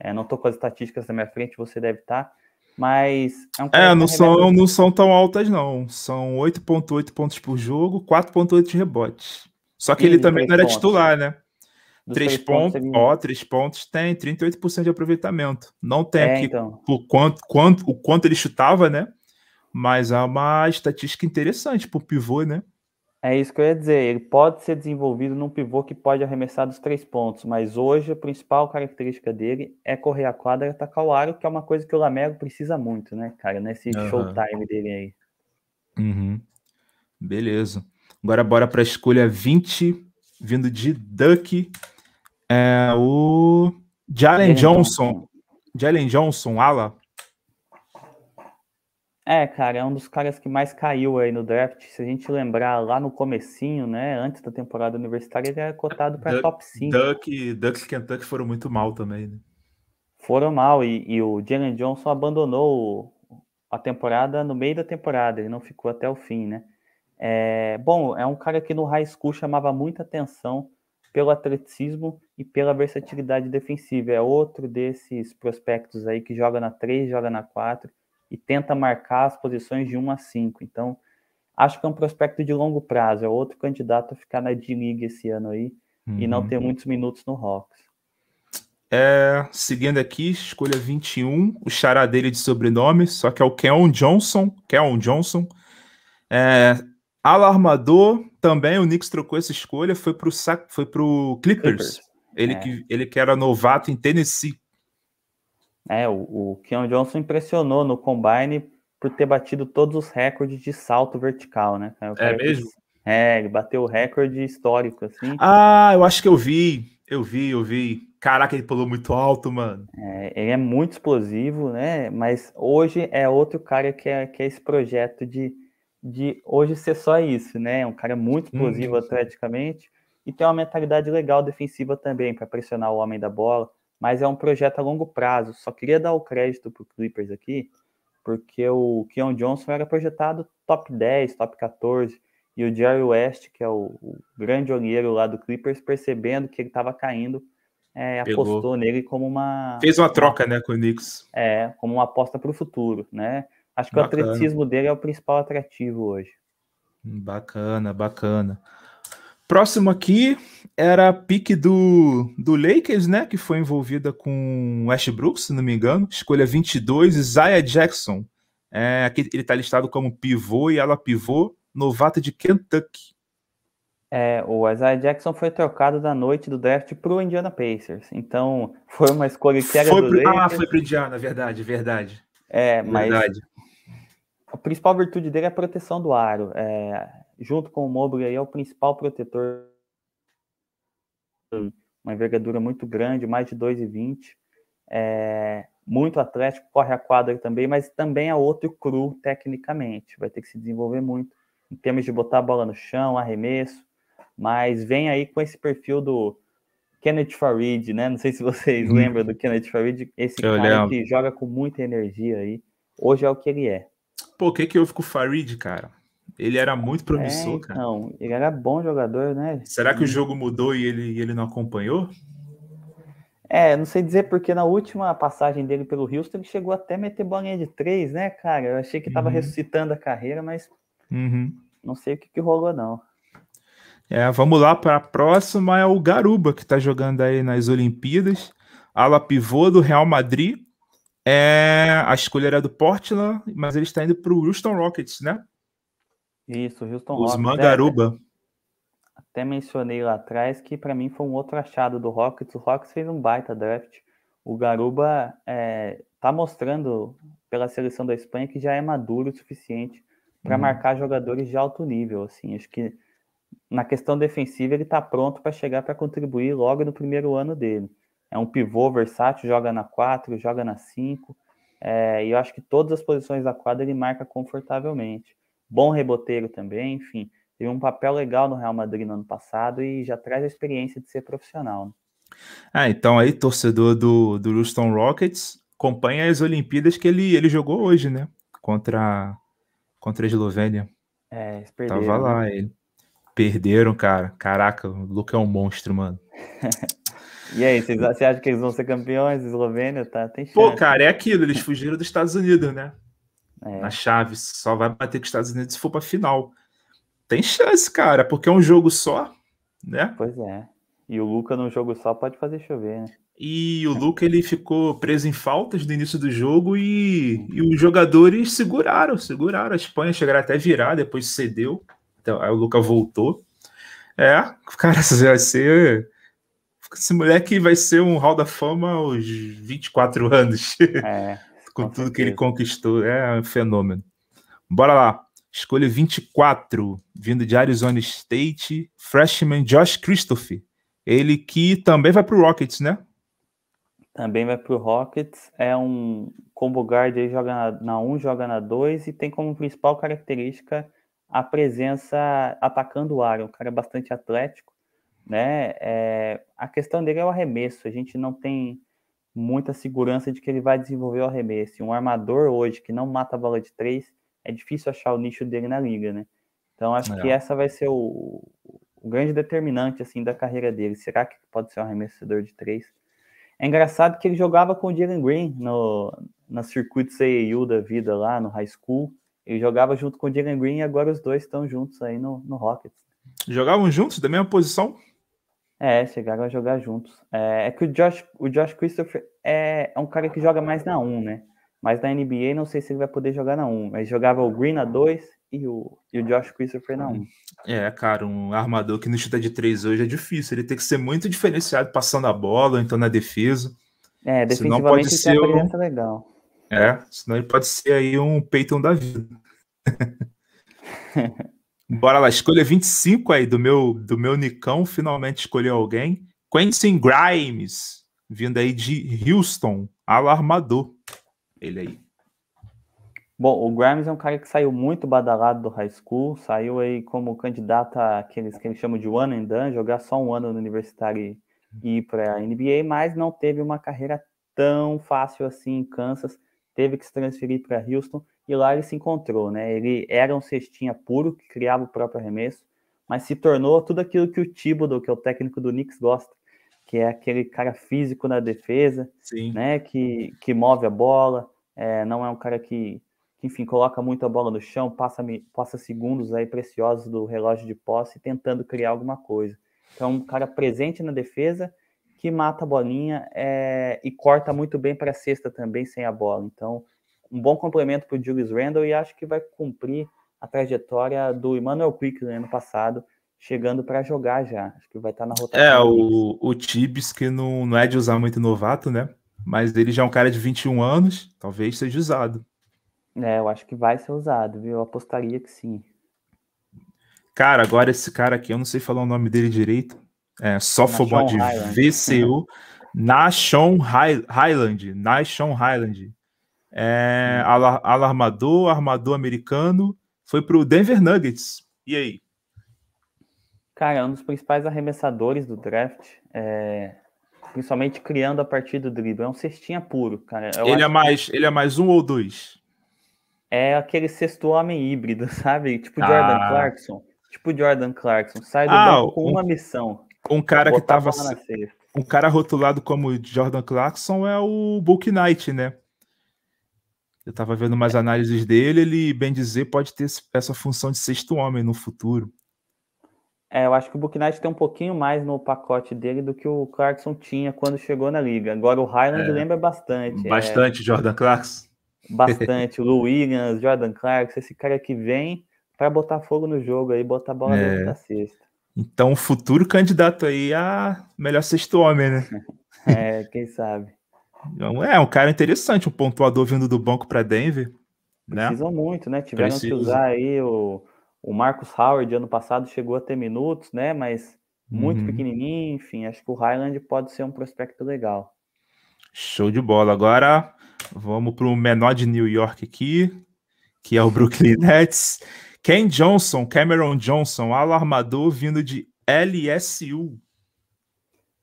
é, não estou com as estatísticas na minha frente, você deve estar. Tá, mas. É, um é não, tá são, não são tão altas, não. São 8,8 pontos por jogo, 4,8 de rebotes. Só que e ele também não era pontos. titular, né? 3 três, pontos, ó, três pontos tem 38% de aproveitamento. Não tem é, aqui então. o, quanto, quanto, o quanto ele chutava, né? Mas é uma estatística interessante pro pivô, né? É isso que eu ia dizer. Ele pode ser desenvolvido num pivô que pode arremessar dos três pontos, mas hoje a principal característica dele é correr a quadra e atacar o aro, que é uma coisa que o Lamego precisa muito, né, cara, nesse uhum. showtime dele aí. Uhum. Beleza. Agora bora para a escolha 20, vindo de Duck. É o Jalen Johnson. Johnson. Jalen Johnson, ala. É, cara, é um dos caras que mais caiu aí no draft. Se a gente lembrar lá no comecinho, né, antes da temporada universitária, ele era é cotado para top 5. Duck, Ducks e Kentucky foram muito mal também, né? Foram mal e, e o Jalen Johnson abandonou a temporada no meio da temporada, ele não ficou até o fim, né? É, bom, é um cara que no high school chamava muita atenção pelo atleticismo e pela versatilidade defensiva. É outro desses prospectos aí que joga na 3, joga na 4 e tenta marcar as posições de 1 a 5. Então, acho que é um prospecto de longo prazo, é outro candidato a ficar na D-League esse ano aí uhum. e não uhum. ter muitos minutos no Hawks. É, seguindo aqui, escolha 21, o xará dele de sobrenome, só que é o Keon Johnson, Keon Johnson. É, alarmador, também o Knicks trocou essa escolha, foi pro, foi pro Clippers. Clippers. Ele, é. que, ele que era novato em Tennessee. É, o, o Keon Johnson impressionou no combine por ter batido todos os recordes de salto vertical, né? É mesmo? é, ele bateu o recorde histórico, assim. Ah, eu acho que eu vi, eu vi, eu vi. Caraca, ele pulou muito alto, mano. É, ele é muito explosivo, né? Mas hoje é outro cara que é, que é esse projeto de, de hoje ser só isso, né? É um cara muito explosivo hum, atleticamente e tem uma mentalidade legal defensiva também para pressionar o homem da bola mas é um projeto a longo prazo. Só queria dar o crédito para o Clippers aqui, porque o Keon Johnson era projetado top 10, top 14, e o Jerry West, que é o, o grande olheiro lá do Clippers, percebendo que ele estava caindo, é, apostou nele como uma. Fez uma troca, né, com o Knicks. É, como uma aposta para o futuro, né? Acho que bacana. o atletismo dele é o principal atrativo hoje. Bacana, bacana. Próximo aqui era a pique do, do Lakers, né? Que foi envolvida com Westbrook, se não me engano. Escolha 22, Isaiah Jackson. É, aqui ele está listado como pivô e ela pivô, novato de Kentucky. É, o Isaiah Jackson foi trocado da noite do draft para o Indiana Pacers. Então, foi uma escolha que era foi pro, do ah, Lakers. Ah, foi para Indiana, verdade, verdade. É, mas a principal virtude dele é a proteção do aro. É, junto com o Mobley, é o principal protetor. Uma envergadura muito grande, mais de 2,20. É, muito atlético, corre a quadra também, mas também é outro cru tecnicamente. Vai ter que se desenvolver muito em termos de botar a bola no chão, arremesso. Mas vem aí com esse perfil do Kenneth Farid, né? Não sei se vocês hum. lembram do Kenneth Farid, esse Eu cara lembro. que joga com muita energia aí. Hoje é o que ele é. Pô, o que, que houve com o Farid, cara? Ele era muito promissor, é, então, cara. Não, ele era bom jogador, né? Será que o jogo mudou e ele, ele não acompanhou? É, não sei dizer porque na última passagem dele pelo Houston ele chegou até meter bolinha de três, né, cara? Eu achei que estava uhum. ressuscitando a carreira, mas uhum. não sei o que, que rolou, não. É, vamos lá para a próxima, é o Garuba, que está jogando aí nas Olimpíadas. Ala pivô do Real Madrid. É, a escolha era do Portland, mas ele está indo para o Houston Rockets, né? Isso, Houston Os Rockets. É, Mangaruba. até mencionei lá atrás que para mim foi um outro achado do Rockets. O Rockets fez um baita draft. O Garuba é, tá mostrando pela seleção da Espanha que já é maduro o suficiente para uhum. marcar jogadores de alto nível. Assim, acho que na questão defensiva ele está pronto para chegar para contribuir logo no primeiro ano dele. É um pivô versátil, joga na 4, joga na 5. É, e eu acho que todas as posições da quadra ele marca confortavelmente bom reboteiro também, enfim, teve um papel legal no Real Madrid no ano passado e já traz a experiência de ser profissional. Né? Ah, então aí, torcedor do, do Houston Rockets, acompanha as Olimpíadas que ele, ele jogou hoje, né? Contra, contra a Eslovênia. É, eles perderam. Tava né? lá ele. Perderam, cara. Caraca, o Luke é um monstro, mano. <laughs> e aí, você acha que eles vão ser campeões? Eslovênia, tá? Tem chance. Pô, cara, é aquilo. Eles fugiram dos Estados Unidos, né? É. Na chave, só vai bater com os Estados Unidos se for pra final. Tem chance, cara, porque é um jogo só, né? Pois é. E o Luca num jogo só pode fazer chover, né? E o Luca ele ficou preso em faltas no início do jogo e, e os jogadores seguraram, seguraram. A Espanha chegaram até virar, depois cedeu. Então, aí o Luca voltou. É, cara, <laughs> vai ser. Esse moleque vai ser um hall da fama aos 24 anos. É com, tudo certeza. que ele conquistou. É um fenômeno. Bora lá. Escolha 24, vindo de Arizona State, freshman Josh Christoph. Ele que também vai para o Rockets, né? Também vai para o Rockets. É um combo guard, ele joga na, na 1, joga na 2 e tem como principal característica a presença atacando o ar. É um cara bastante atlético, né? É, a questão dele é o arremesso. A gente não tem muita segurança de que ele vai desenvolver o arremesso. Um armador hoje que não mata a bola de três, é difícil achar o nicho dele na liga, né? Então acho é. que essa vai ser o, o, grande determinante assim da carreira dele. Será que pode ser um arremessador de três? É engraçado que ele jogava com o Jalen Green no na circuito CEU da vida lá no high school. Ele jogava junto com o Jalen Green e agora os dois estão juntos aí no, no Rockets. Jogavam juntos da mesma posição? É, chegaram a jogar juntos. É, é que o Josh, o Josh Christopher é, é um cara que joga mais na 1, né? Mas na NBA não sei se ele vai poder jogar na 1. Mas jogava o Green na 2 e o, e o Josh Christopher na 1. É, cara, um armador que não chuta de 3 hoje é difícil. Ele tem que ser muito diferenciado passando a bola, então na defesa. É, definitivamente Não pode ser uma um... legal. É, senão ele pode ser aí um Peyton da vida. <laughs> Bora lá, escolha 25 aí do meu do meu Nicão, finalmente escolheu alguém. Quentin Grimes, vindo aí de Houston, alarmador. Ele aí. Bom, o Grimes é um cara que saiu muito badalado do high school, saiu aí como candidato àqueles que eles chamam de one and done, jogar só um ano no universitário e ir para a NBA, mas não teve uma carreira tão fácil assim em Kansas, teve que se transferir para Houston e lá ele se encontrou, né? Ele era um cestinha puro que criava o próprio arremesso, mas se tornou tudo aquilo que o Thibodeau, que é o técnico do Knicks, gosta, que é aquele cara físico na defesa, Sim. né? Que, que move a bola, é, não é um cara que, que, enfim, coloca muito a bola no chão, passa, passa segundos aí preciosos do relógio de posse tentando criar alguma coisa. Então, é um cara presente na defesa que mata a bolinha é, e corta muito bem para a cesta também sem a bola. Então, um bom complemento para o Julius Randle e acho que vai cumprir a trajetória do Emmanuel Quick no ano passado, chegando para jogar já. Acho que vai estar tá na rotação. É, o, o Tibis, que não, não é de usar muito novato, né? Mas ele já é um cara de 21 anos, talvez seja usado. É, eu acho que vai ser usado, viu? Eu apostaria que sim. Cara, agora esse cara aqui, eu não sei falar o nome dele direito. É, de VCU. <laughs> Nashon Highland. Nashon Highland é, alarmador, armador americano, foi para o Denver Nuggets. E aí? Cara, é um dos principais arremessadores do draft, é, principalmente criando a partir do drible. É um cestinha puro, cara. Eu ele é, mais, que... ele é mais um ou dois? É aquele sexto homem híbrido, <laughs> sabe? Tipo ah. Jordan ah. Clarkson. Tipo Jordan Clarkson. Sai do ah, banco com um, uma missão. Um cara que tava... Um cara rotulado como Jordan Clarkson é o Book Knight, né? Eu estava vendo mais análises dele, ele, bem dizer, pode ter essa função de sexto homem no futuro. É, eu acho que o Buknight tem um pouquinho mais no pacote dele do que o Clarkson tinha quando chegou na liga. Agora o Highland é, lembra bastante. É. Bastante, é, Jordan Clarkson. Bastante, o Lou Williams, Jordan Clarkson, esse cara que vem para botar fogo no jogo aí, botar a bola é. dentro da sexta. Então, futuro candidato aí a melhor sexto homem, né? <laughs> é, quem sabe. Então, é um cara interessante, um pontuador vindo do banco para Denver. Né? Precisam muito, né? Tiveram Precisa. que usar aí o, o Marcus Howard ano passado chegou a ter minutos, né? Mas muito uhum. pequenininho, enfim, acho que o Highland pode ser um prospecto legal. Show de bola. Agora vamos para o menor de New York aqui, que é o Brooklyn <laughs> Nets. Ken Johnson, Cameron Johnson, alarmador vindo de LSU.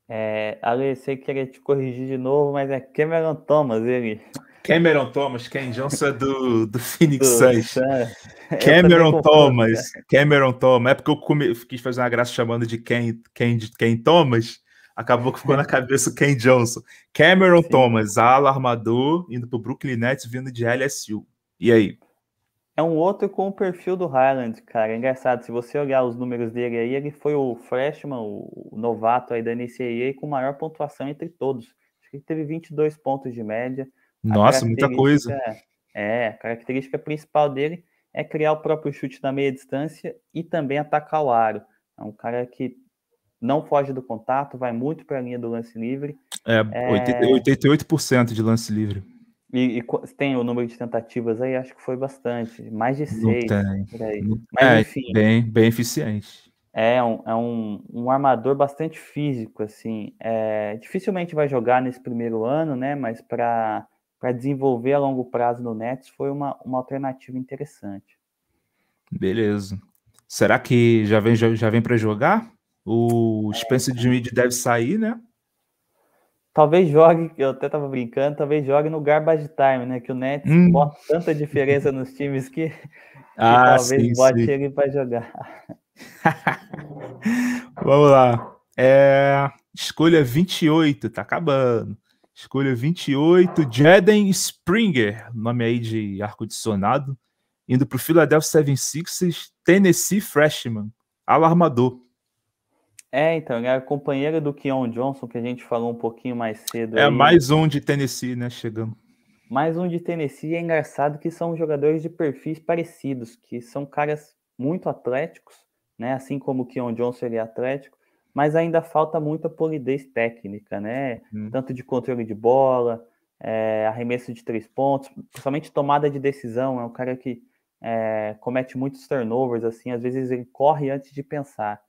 É, Ale, sei que queria te corrigir de novo, mas é Cameron Thomas ele. Cameron Thomas, Ken Johnson é do, do Phoenix Suns. Tá. Cameron Thomas, Cameron Thomas. É porque eu come, quis fazer uma graça chamando de Ken, Ken, Ken Thomas, acabou que ficou na <laughs> cabeça o Ken Johnson. Cameron Sim. Thomas, ala armador, indo o Brooklyn Nets, vindo de LSU. E aí? É um outro com o perfil do Highland, cara. É engraçado, se você olhar os números dele aí, ele foi o freshman, o novato aí da NCAA com maior pontuação entre todos. Acho que ele teve 22 pontos de média. Nossa, muita coisa. É, a característica principal dele é criar o próprio chute na meia distância e também atacar o aro. É um cara que não foge do contato, vai muito para a linha do lance livre. É, é... 88% de lance livre. E, e, tem o número de tentativas aí, acho que foi bastante. Mais de não seis. Tem. Mas, é, enfim, bem, bem eficiente. É, um, é um, um armador bastante físico, assim. É, dificilmente vai jogar nesse primeiro ano, né? Mas para desenvolver a longo prazo no Nets foi uma, uma alternativa interessante. Beleza. Será que já vem, já, já vem para jogar? O Spencer é, Dinwiddie deve sair, né? talvez jogue, eu até tava brincando, talvez jogue no garbage time, né? Que o Nets hum. bota tanta diferença nos times que, <laughs> ah, talvez sim, bote sim. ele para jogar. <laughs> Vamos lá. É, escolha 28, tá acabando. Escolha 28, Jaden Springer, nome aí de ar-condicionado, indo para o Philadelphia 76ers, Tennessee Freshman, alarmador. É, então, ele é era companheiro do Keon Johnson, que a gente falou um pouquinho mais cedo. É, aí. mais um de Tennessee, né, chegando. Mais um de Tennessee. É engraçado que são jogadores de perfis parecidos, que são caras muito atléticos, né, assim como o Keon Johnson ele é atlético, mas ainda falta muita polidez técnica, né, hum. tanto de controle de bola, é, arremesso de três pontos, principalmente tomada de decisão, é um cara que é, comete muitos turnovers, assim, às vezes ele corre antes de pensar.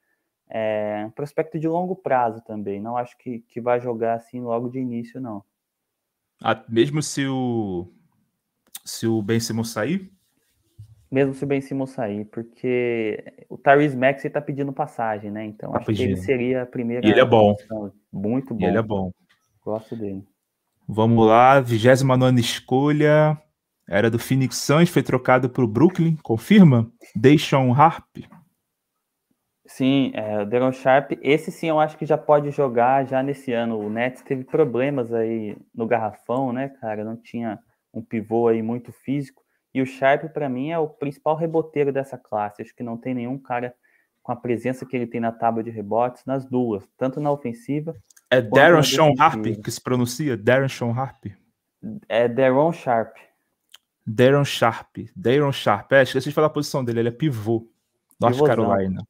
É, prospecto de longo prazo também. Não acho que, que vai jogar assim logo de início, não. Ah, mesmo se o se o Ben Simmons sair? Mesmo se o Ben Simmons sair, porque o Tyrese Maxey está pedindo passagem, né? Então tá acho pedindo. que ele seria a primeira. E ele é bom. Muito bom. E ele é bom. Gosto dele. Vamos lá, 29 escolha. Era do Phoenix Suns, foi trocado para o Brooklyn, confirma? Deixa um Harp. Sim, é, o Deron Sharp, esse sim eu acho que já pode jogar já nesse ano. O Nets teve problemas aí no garrafão, né, cara? Não tinha um pivô aí muito físico. E o Sharp, para mim, é o principal reboteiro dessa classe. Acho que não tem nenhum cara com a presença que ele tem na tábua de rebotes, nas duas, tanto na ofensiva. É Deron Sean Harp que se pronuncia? Deron Sean Harp? É Deron Sharp. Deron Sharp. Deron Sharp. É, esqueci de falar a posição dele, ele é pivô. North Pivôzão. Carolina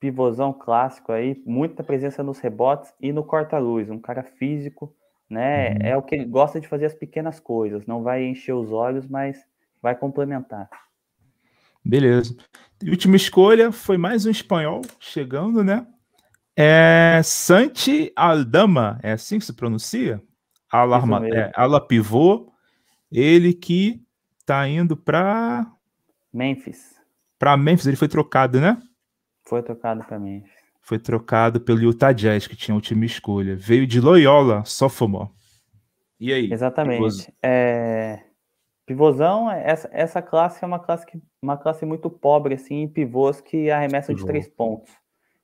pivôzão clássico aí, muita presença nos rebotes e no corta-luz, um cara físico, né? Uhum. É o que ele gosta de fazer as pequenas coisas, não vai encher os olhos, mas vai complementar. Beleza. E última escolha foi mais um espanhol chegando, né? É Santi Aldama, é assim que se pronuncia? Alarma, é, ala pivô, ele que tá indo para Memphis. Para Memphis, ele foi trocado, né? Foi trocado para mim. Foi trocado pelo Utah Jazz, que tinha a última escolha. Veio de Loyola, sophomore. E aí? Exatamente. É, pivôzão. É... Pivôzão, essa, essa classe é uma classe, que, uma classe muito pobre assim, em pivôs que arremessam Pivô. de três pontos.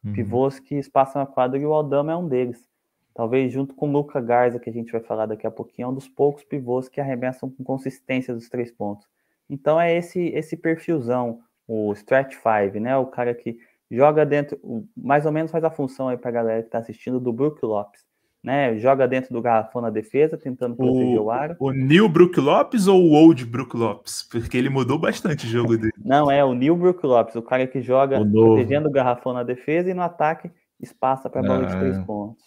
Uhum. Pivôs que espaçam a quadra e o Aldama é um deles. Talvez junto com o Luca Garza, que a gente vai falar daqui a pouquinho, é um dos poucos pivôs que arremessam com consistência dos três pontos. Então é esse esse perfilzão, o stretch five, né? O cara que joga dentro, mais ou menos faz a função aí para a galera que está assistindo do Brook Lopes. Né, joga dentro do garrafão na defesa, tentando proteger o, o aro. O New Brook Lopes ou o Old Brook Lopes? Porque ele mudou bastante o jogo dele. Não, é o New Brook Lopes, o cara que joga o protegendo o garrafão na defesa e no ataque espaça para bola ah, de três pontos.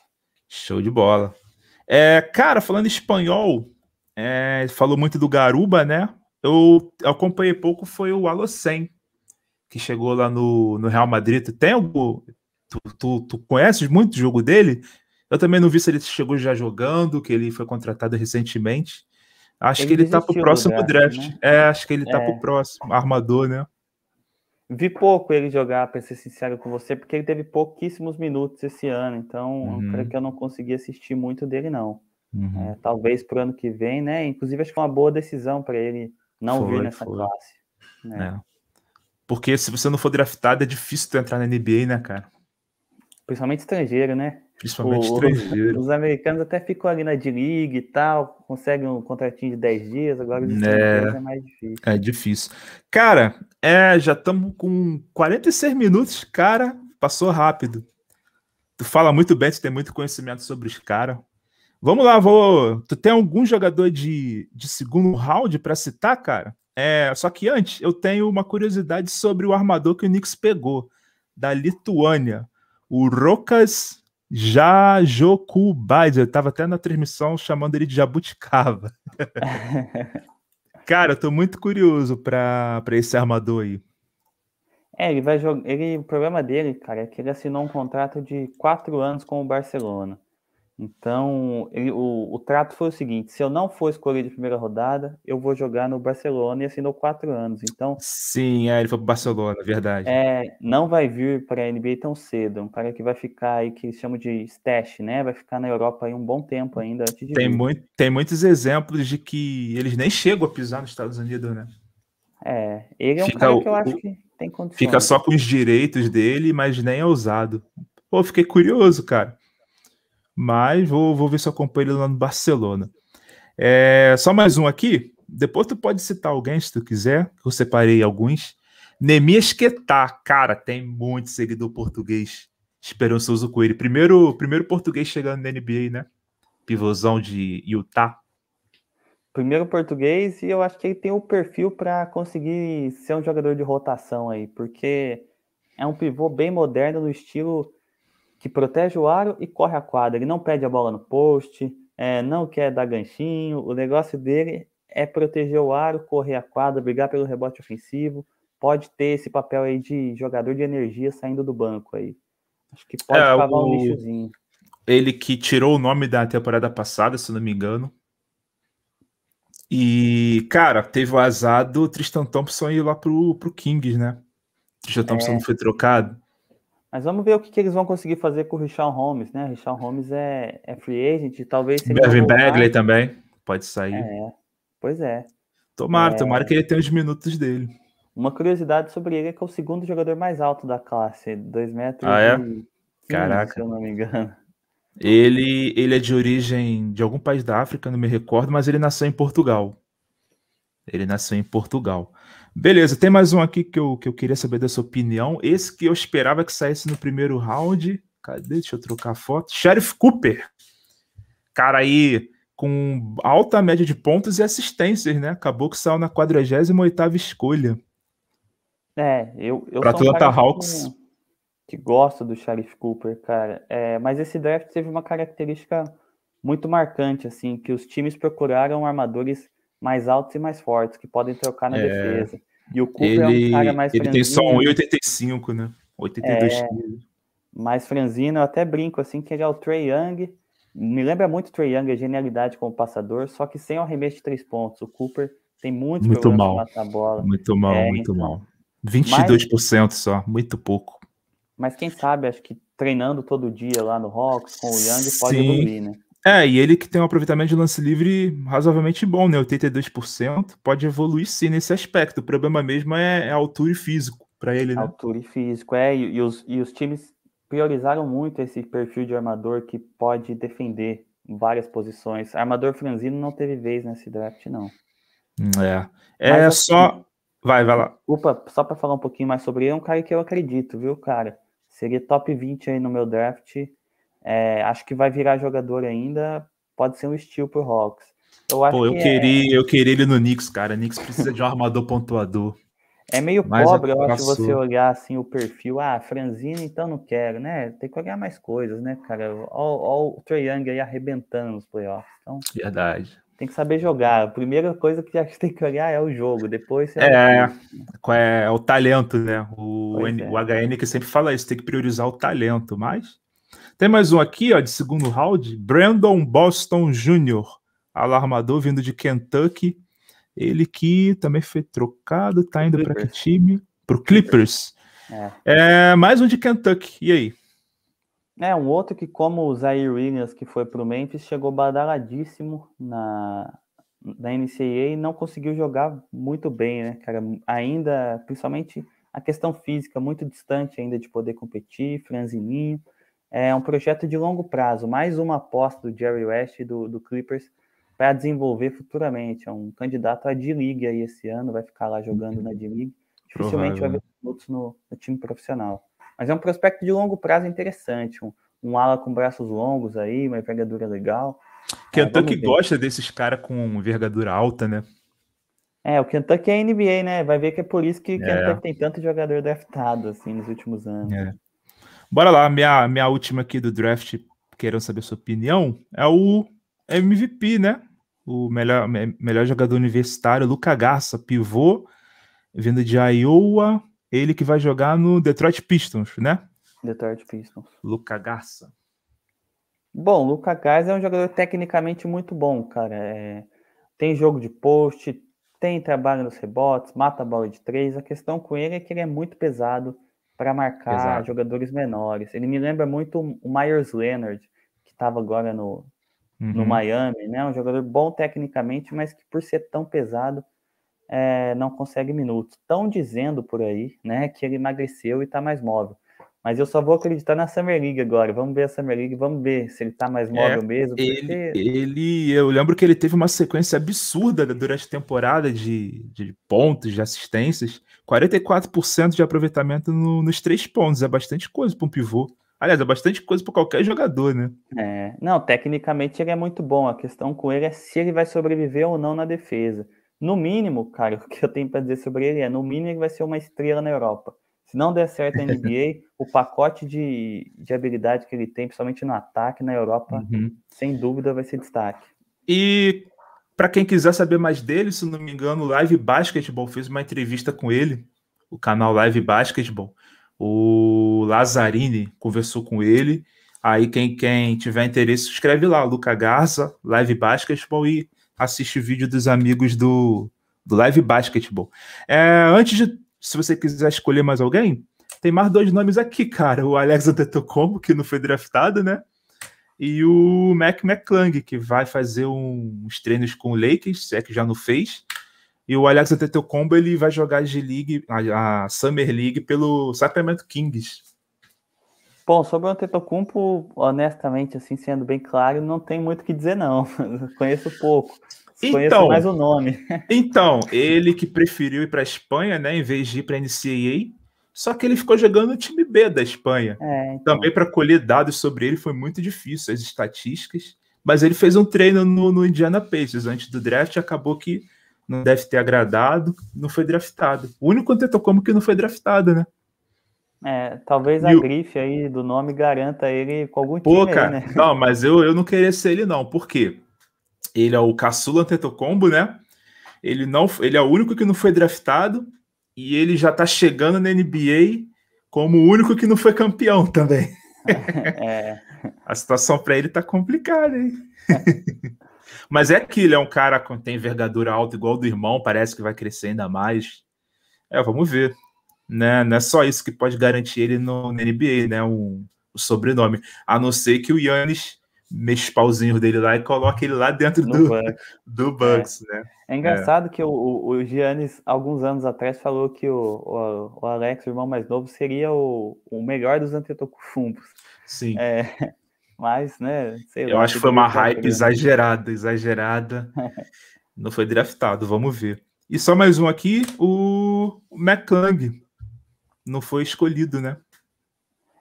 Show de bola. É, cara, falando espanhol, é, falou muito do Garuba, né? Eu acompanhei pouco, foi o Alocen, que chegou lá no, no Real Madrid, tu tem algum. Tu, tu, tu conheces muito o jogo dele? Eu também não vi se ele chegou já jogando, que ele foi contratado recentemente. Acho ele que ele tá pro próximo draft. draft. Né? É, acho que ele tá é. tá pro próximo. Armador, né? Vi pouco ele jogar, para ser sincero com você, porque ele teve pouquíssimos minutos esse ano, então uhum. eu creio que eu não consegui assistir muito dele, não. Uhum. É, talvez pro ano que vem, né? Inclusive, acho que é uma boa decisão para ele não foi, vir nessa foi. classe. Né? É. Porque se você não for draftado, é difícil tu entrar na NBA, né, cara? Principalmente estrangeiro, né? Principalmente o, estrangeiro. Os americanos até ficam ali na D-League e tal, conseguem um contratinho de 10 dias, agora os é, é mais difícil. É difícil. Cara, é, já estamos com 46 minutos, cara, passou rápido. Tu fala muito bem, tu tem muito conhecimento sobre os caras. Vamos lá, vou. Tu tem algum jogador de, de segundo round para citar, cara? É, só que antes, eu tenho uma curiosidade sobre o armador que o Nix pegou, da Lituânia, o Rokas Jajokubaidia. Eu tava até na transmissão chamando ele de Jabuticaba. <laughs> Cara, eu tô muito curioso para esse armador aí. É, ele vai jogar. Ele, o problema dele, cara, é que ele assinou um contrato de quatro anos com o Barcelona. Então, ele, o, o, trato foi o seguinte: se eu não for escolhido de primeira rodada, eu vou jogar no Barcelona e assinou quatro anos. Então. Sim, é, ele foi para o Barcelona, verdade. É, não vai vir para a NBA tão cedo. Um cara que vai ficar aí, que chamam de stash, né? Vai ficar na Europa aí um bom tempo ainda. tem, muito, tem muitos exemplos de que eles nem chegam a pisar nos Estados Unidos, né? É, ele é um fica cara que eu o, acho que tem condições. Fica só com os direitos dele, mas nem é ousado. Pô, fiquei curioso, cara mas vou, vou ver se eu acompanho ele lá no Barcelona. É, só mais um aqui. Depois tu pode citar alguém se tu quiser, eu separei alguns. Nemias Quetá, cara, tem muito seguidor português esperançoso com ele. Primeiro, primeiro português chegando na NBA, né? Pivôzão de Utah. Primeiro português e eu acho que ele tem o perfil para conseguir ser um jogador de rotação aí, porque é um pivô bem moderno no estilo que protege o aro e corre a quadra. Ele não pede a bola no poste, é, não quer dar ganchinho. O negócio dele é proteger o aro, correr a quadra, brigar pelo rebote ofensivo. Pode ter esse papel aí de jogador de energia saindo do banco aí. Acho que pode é, o... um nichozinho. Ele que tirou o nome da temporada passada, se não me engano. E, cara, teve o azar do Tristan Thompson ir lá pro, pro Kings, né? Tristan é. Thompson é. não foi trocado. Mas vamos ver o que, que, eles vão conseguir fazer com o Richard Holmes, né? Richard Holmes é, é free agent, talvez. Gavin Bagley também pode sair. É, pois é. Tomara, é... tomara que ele tenha os minutos dele. Uma curiosidade sobre ele é que é o segundo jogador mais alto da classe, 2 metros. Ah, é? E... Caraca. Se eu não me engano. Ele, ele é de origem de algum país da África, não me recordo, mas ele nasceu em Portugal. Ele nasceu em Portugal. Beleza, tem mais um aqui que eu, que eu queria saber da sua opinião. Esse que eu esperava que saísse no primeiro round. Cadê? Deixa eu trocar a foto. Sheriff Cooper. Cara aí com alta média de pontos e assistências, né? Acabou que saiu na 48 escolha. É, eu... eu pra Atlanta um Hawks. Que, que gosta do Sheriff Cooper, cara. É, mas esse draft teve uma característica muito marcante, assim, que os times procuraram armadores mais altos e mais fortes, que podem trocar na é. defesa. E o Cooper ele, é um cara mais Ele franzino. tem só 1,85, né? 82 é, quilos. Mais franzino, eu até brinco assim que ele é o Trey Young. Me lembra muito o Trey Young, a genialidade como passador, só que sem o arremesso de três pontos. O Cooper tem muito muito mal. matar a bola. Muito mal, é, muito então, mal. 22% mas, só, muito pouco. Mas quem sabe, acho que treinando todo dia lá no Hawks com o Young pode Sim. evoluir, né? É, e ele que tem um aproveitamento de lance livre razoavelmente bom, né? 82%, pode evoluir sim nesse aspecto. O problema mesmo é, é altura e físico para ele, né? Altura e físico, é. E, e, os, e os times priorizaram muito esse perfil de armador que pode defender várias posições. Armador franzino não teve vez nesse draft, não. É. É Mas, assim, só. vai, vai lá. Opa, só para falar um pouquinho mais sobre ele, é um cara que eu acredito, viu, cara? Seria top 20 aí no meu draft é, acho que vai virar jogador ainda. Pode ser um estilo pro Hawks. Eu acho Pô, eu que é queria, é... eu queria ele no Knicks, cara. O Knicks precisa de um armador pontuador. É meio Mas é pobre, eu acho, você olhar assim o perfil. Ah, Franzini, então não quero, né? Tem que olhar mais coisas, né, cara? Olha o Trae Young aí arrebentando nos playoffs. Então, Verdade. Tem que saber jogar. A primeira coisa que a gente tem que olhar é o jogo, depois você é, é, é o talento, né? O, N, é. o HN que sempre fala isso, tem que priorizar o talento, mas tem mais um aqui, ó, de segundo round, Brandon Boston Jr., alarmador vindo de Kentucky. Ele que também foi trocado, tá indo para que time? Pro Clippers. É. é. mais um de Kentucky. E aí? É, um outro que, como o Zaire Williams, que foi pro Memphis, chegou badaladíssimo na, na NCAA e não conseguiu jogar muito bem, né, cara? Ainda, principalmente a questão física, muito distante ainda de poder competir, franzininho é um projeto de longo prazo, mais uma aposta do Jerry West do, do Clippers para desenvolver futuramente. É um candidato à D-League aí esse ano, vai ficar lá jogando na D-League. Dificilmente vai ver minutos no, no, time profissional. Mas é um prospecto de longo prazo interessante, um, um ala com braços longos aí, uma envergadura legal. É, Kentucky é, gosta desses caras com envergadura alta, né? É, o Kentucky é NBA, né? Vai ver que é por isso que é. Kentucky tem tanto jogador draftado, assim, nos últimos anos. É. Bora lá, minha, minha última aqui do draft, queiram saber sua opinião, é o MVP, né? O melhor, melhor jogador universitário, Luca Garça, pivô, vindo de Iowa, ele que vai jogar no Detroit Pistons, né? Detroit Pistons. Luca Garça. Bom, o Luca Garza é um jogador tecnicamente muito bom, cara. É... Tem jogo de post, tem trabalho nos rebotes, mata a bola de três. A questão com ele é que ele é muito pesado para marcar Exato. jogadores menores. Ele me lembra muito o Myers Leonard, que estava agora no, uhum. no Miami, né? Um jogador bom tecnicamente, mas que por ser tão pesado é, não consegue minutos. Estão dizendo por aí, né, que ele emagreceu e está mais móvel. Mas eu só vou acreditar na Summer League agora. Vamos ver a Summer League, vamos ver se ele tá mais é, móvel é, mesmo. Ele, ele, eu lembro que ele teve uma sequência absurda né, durante a temporada de, de pontos, de assistências. 44% de aproveitamento no, nos três pontos. É bastante coisa para um pivô. Aliás, é bastante coisa para qualquer jogador, né? É, não, tecnicamente ele é muito bom. A questão com ele é se ele vai sobreviver ou não na defesa. No mínimo, cara, <laughs> o que eu tenho para dizer sobre ele é: no mínimo, ele vai ser uma estrela na Europa. Se não der certo a NBA, o pacote de, de habilidade que ele tem, principalmente no ataque na Europa, uhum. sem dúvida vai ser destaque. E para quem quiser saber mais dele, se não me engano, o Live Basketball fez uma entrevista com ele, o canal Live Basketball. O Lazzarini conversou com ele. Aí quem, quem tiver interesse, escreve lá, Luca Garza, Live Basketball e assiste o vídeo dos amigos do, do Live Basketball. É, antes de se você quiser escolher mais alguém, tem mais dois nomes aqui, cara. O Alex Antetokounmpo, que não foi draftado, né? E o Mac McClung, que vai fazer um, uns treinos com o Lakers, se é que já não fez. E o Alex Antetokounmpo, ele vai jogar a G-League, a, a, Summer League, pelo Sacramento Kings. Bom, sobre o Antetokounmpo, honestamente, assim, sendo bem claro, não tem muito o que dizer, não. <laughs> Conheço pouco. Então, mais o nome. <laughs> então, ele que preferiu ir para a Espanha, né, em vez de ir para a NCAA, só que ele ficou jogando no time B da Espanha. É, então. Também para colher dados sobre ele foi muito difícil, as estatísticas. Mas ele fez um treino no, no Indiana Pacers antes do draft e acabou que não deve ter agradado, não foi draftado. O único como que não foi draftado, né? É, talvez a grife aí do nome garanta ele com algum Pô, time cara, aí, né? Não, mas eu, eu não queria ser ele não. Por quê? Ele é o caçula Antetokounmpo, né? Ele não, ele é o único que não foi draftado e ele já tá chegando na NBA como o único que não foi campeão também. <laughs> É. A situação para ele tá complicada, hein? <laughs> Mas é que ele é um cara que tem envergadura alta igual do irmão, parece que vai crescer ainda mais. É, vamos ver. Né? Não é só isso que pode garantir ele no, no NBA, né? o sobrenome. A não ser que o Yannis mexe os pauzinhos dele lá e coloca ele lá dentro no do, banco. <laughs> do Bucks, é. né? É engraçado é. que o, o Giannis, alguns anos atrás, falou que o, o, o Alex, o irmão mais novo, seria o, o melhor dos Antetokounmpos. Sim. É, <laughs> mas, né, sei Eu lá, acho que foi uma tá hype exagerada, exagerada. <laughs> Não foi draftado, vamos ver. E só mais um aqui, o McClung. Não foi escolhido, né?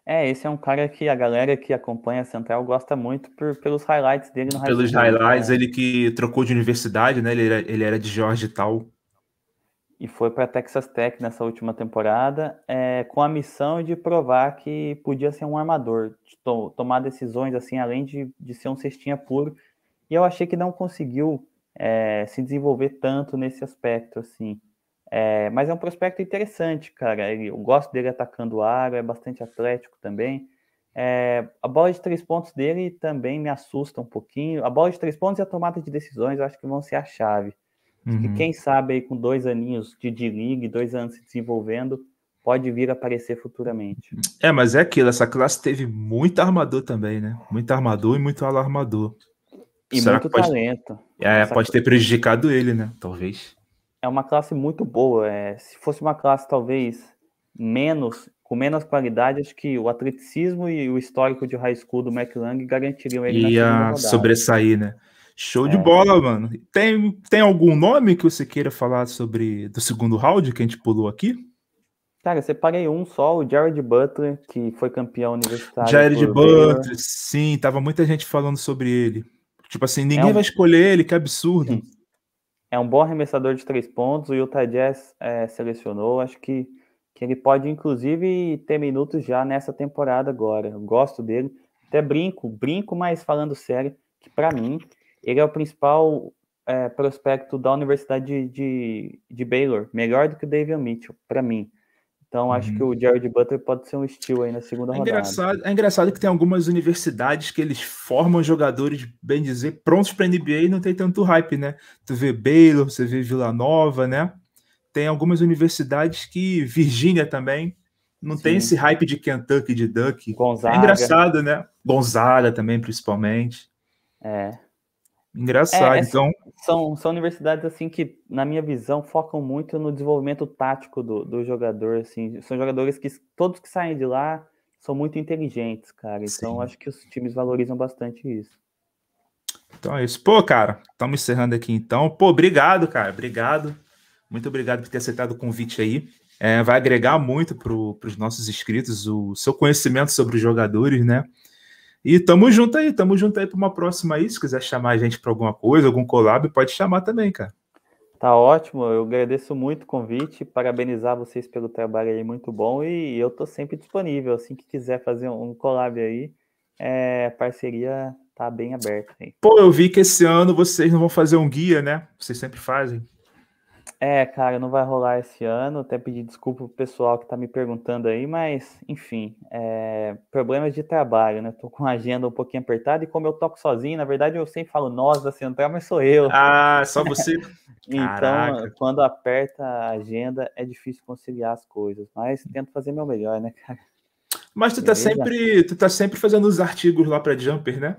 É, esse é um cara que a galera que acompanha a Central gosta muito por, pelos highlights dele no Pelos highlights, né? ele que trocou de universidade, né? Ele era, ele era de Tal. E foi para Texas Tech nessa última temporada, é, com a missão de provar que podia ser um armador, de to tomar decisões assim, além de, de ser um cestinha puro. E eu achei que não conseguiu é, se desenvolver tanto nesse aspecto, assim. É, mas é um prospecto interessante, cara. Eu gosto dele atacando o aro, é bastante atlético também. É, a bola de três pontos dele também me assusta um pouquinho. A bola de três pontos e a tomada de decisões eu acho que vão ser a chave. Uhum. quem sabe aí com dois aninhos de D-League, dois anos se desenvolvendo, pode vir a aparecer futuramente. É, mas é aquilo, essa classe teve muito armador também, né? Muito armador e muito alarmador. E Será muito pode... talento. É, essa pode ter prejudicado ele, né? Talvez é uma classe muito boa. É, se fosse uma classe talvez menos, com menos qualidade, acho que o atleticismo e o histórico de high school do McLang garantiriam ele. Ia sobressair, né? Show é. de bola, mano. Tem, tem algum nome que você queira falar sobre do segundo round que a gente pulou aqui? Cara, eu separei um só, o Jared Butler, que foi campeão universitário. Jared Butler, sim, tava muita gente falando sobre ele. Tipo assim, ninguém é um... vai escolher ele, que absurdo. Sim é um bom arremessador de três pontos. O Utah Jazz é, selecionou. Acho que, que ele pode, inclusive, ter minutos já nessa temporada agora. Eu gosto dele. Até brinco, brinco, mas falando sério, que para mim ele é o principal é, prospecto da Universidade de, de, de, Baylor, melhor do que o David Mitchell, para mim. Então acho hum. que uhum. o Jared Butler pode ser um estilo aí na segunda é rodada. É engraçado que tem algumas universidades que eles formam jogadores, bem dizer, prontos para NBA e não tem tanto hype, né? Tu vê Baylor, você vê Vila Nova, né? Tem algumas universidades que Virgínia também não Sim. tem esse hype de Kentucky, de Duck. Gonzaga. É engraçado, né? Gonzaga também, principalmente. É. Engraçado, é, é então. São, são universidades assim que, na minha visão, focam muito no desenvolvimento tático do, do jogador. Assim. São jogadores que todos que saem de lá são muito inteligentes, cara. Então Sim. acho que os times valorizam bastante isso. Então é isso. Pô, cara, estamos encerrando aqui então. Pô, obrigado, cara. Obrigado. Muito obrigado por ter aceitado o convite aí. É, vai agregar muito para os nossos inscritos o seu conhecimento sobre os jogadores, né? E tamo junto aí, tamo junto aí para uma próxima aí. Se quiser chamar a gente para alguma coisa, algum collab, pode chamar também, cara. Tá ótimo, eu agradeço muito o convite, parabenizar vocês pelo trabalho aí muito bom e eu tô sempre disponível, assim que quiser fazer um collab aí, é, parceria tá bem aberta aí. Pô, eu vi que esse ano vocês não vão fazer um guia, né? Vocês sempre fazem. É, cara, não vai rolar esse ano. Até pedir desculpa pro pessoal que tá me perguntando aí, mas, enfim, é, problemas de trabalho, né? Tô com a agenda um pouquinho apertada e como eu toco sozinho, na verdade eu sempre falo nós da central, mas sou eu. Ah, só você. <laughs> então, Caraca. quando aperta a agenda, é difícil conciliar as coisas, mas tento fazer meu melhor, né, cara? Mas tu tá sempre, tu tá sempre fazendo os artigos lá para Jumper, né?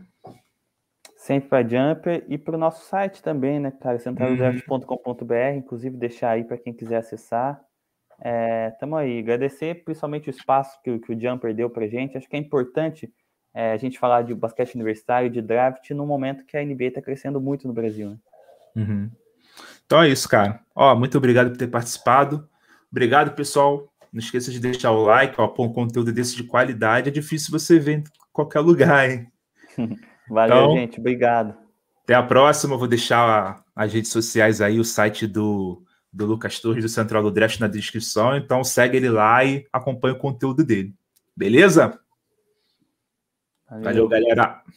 sempre para Jumper e para o nosso site também, né, cara? centraldraft.com.br, uhum. inclusive deixar aí para quem quiser acessar. Estamos é, aí. Agradecer principalmente o espaço que, que o Jumper deu para gente. Acho que é importante é, a gente falar de basquete universitário, de draft, num momento que a NBA está crescendo muito no Brasil. Né? Uhum. Então é isso, cara. Ó, muito obrigado por ter participado. Obrigado, pessoal. Não esqueça de deixar o like, ó, pô, um conteúdo desse de qualidade é difícil você ver em qualquer lugar, hein? <laughs> Valeu, então, gente. Obrigado. Até a próxima. vou deixar a, as redes sociais aí, o site do, do Lucas Torres, do Central do Draft, na descrição. Então segue ele lá e acompanha o conteúdo dele. Beleza? Valeu, Valeu galera.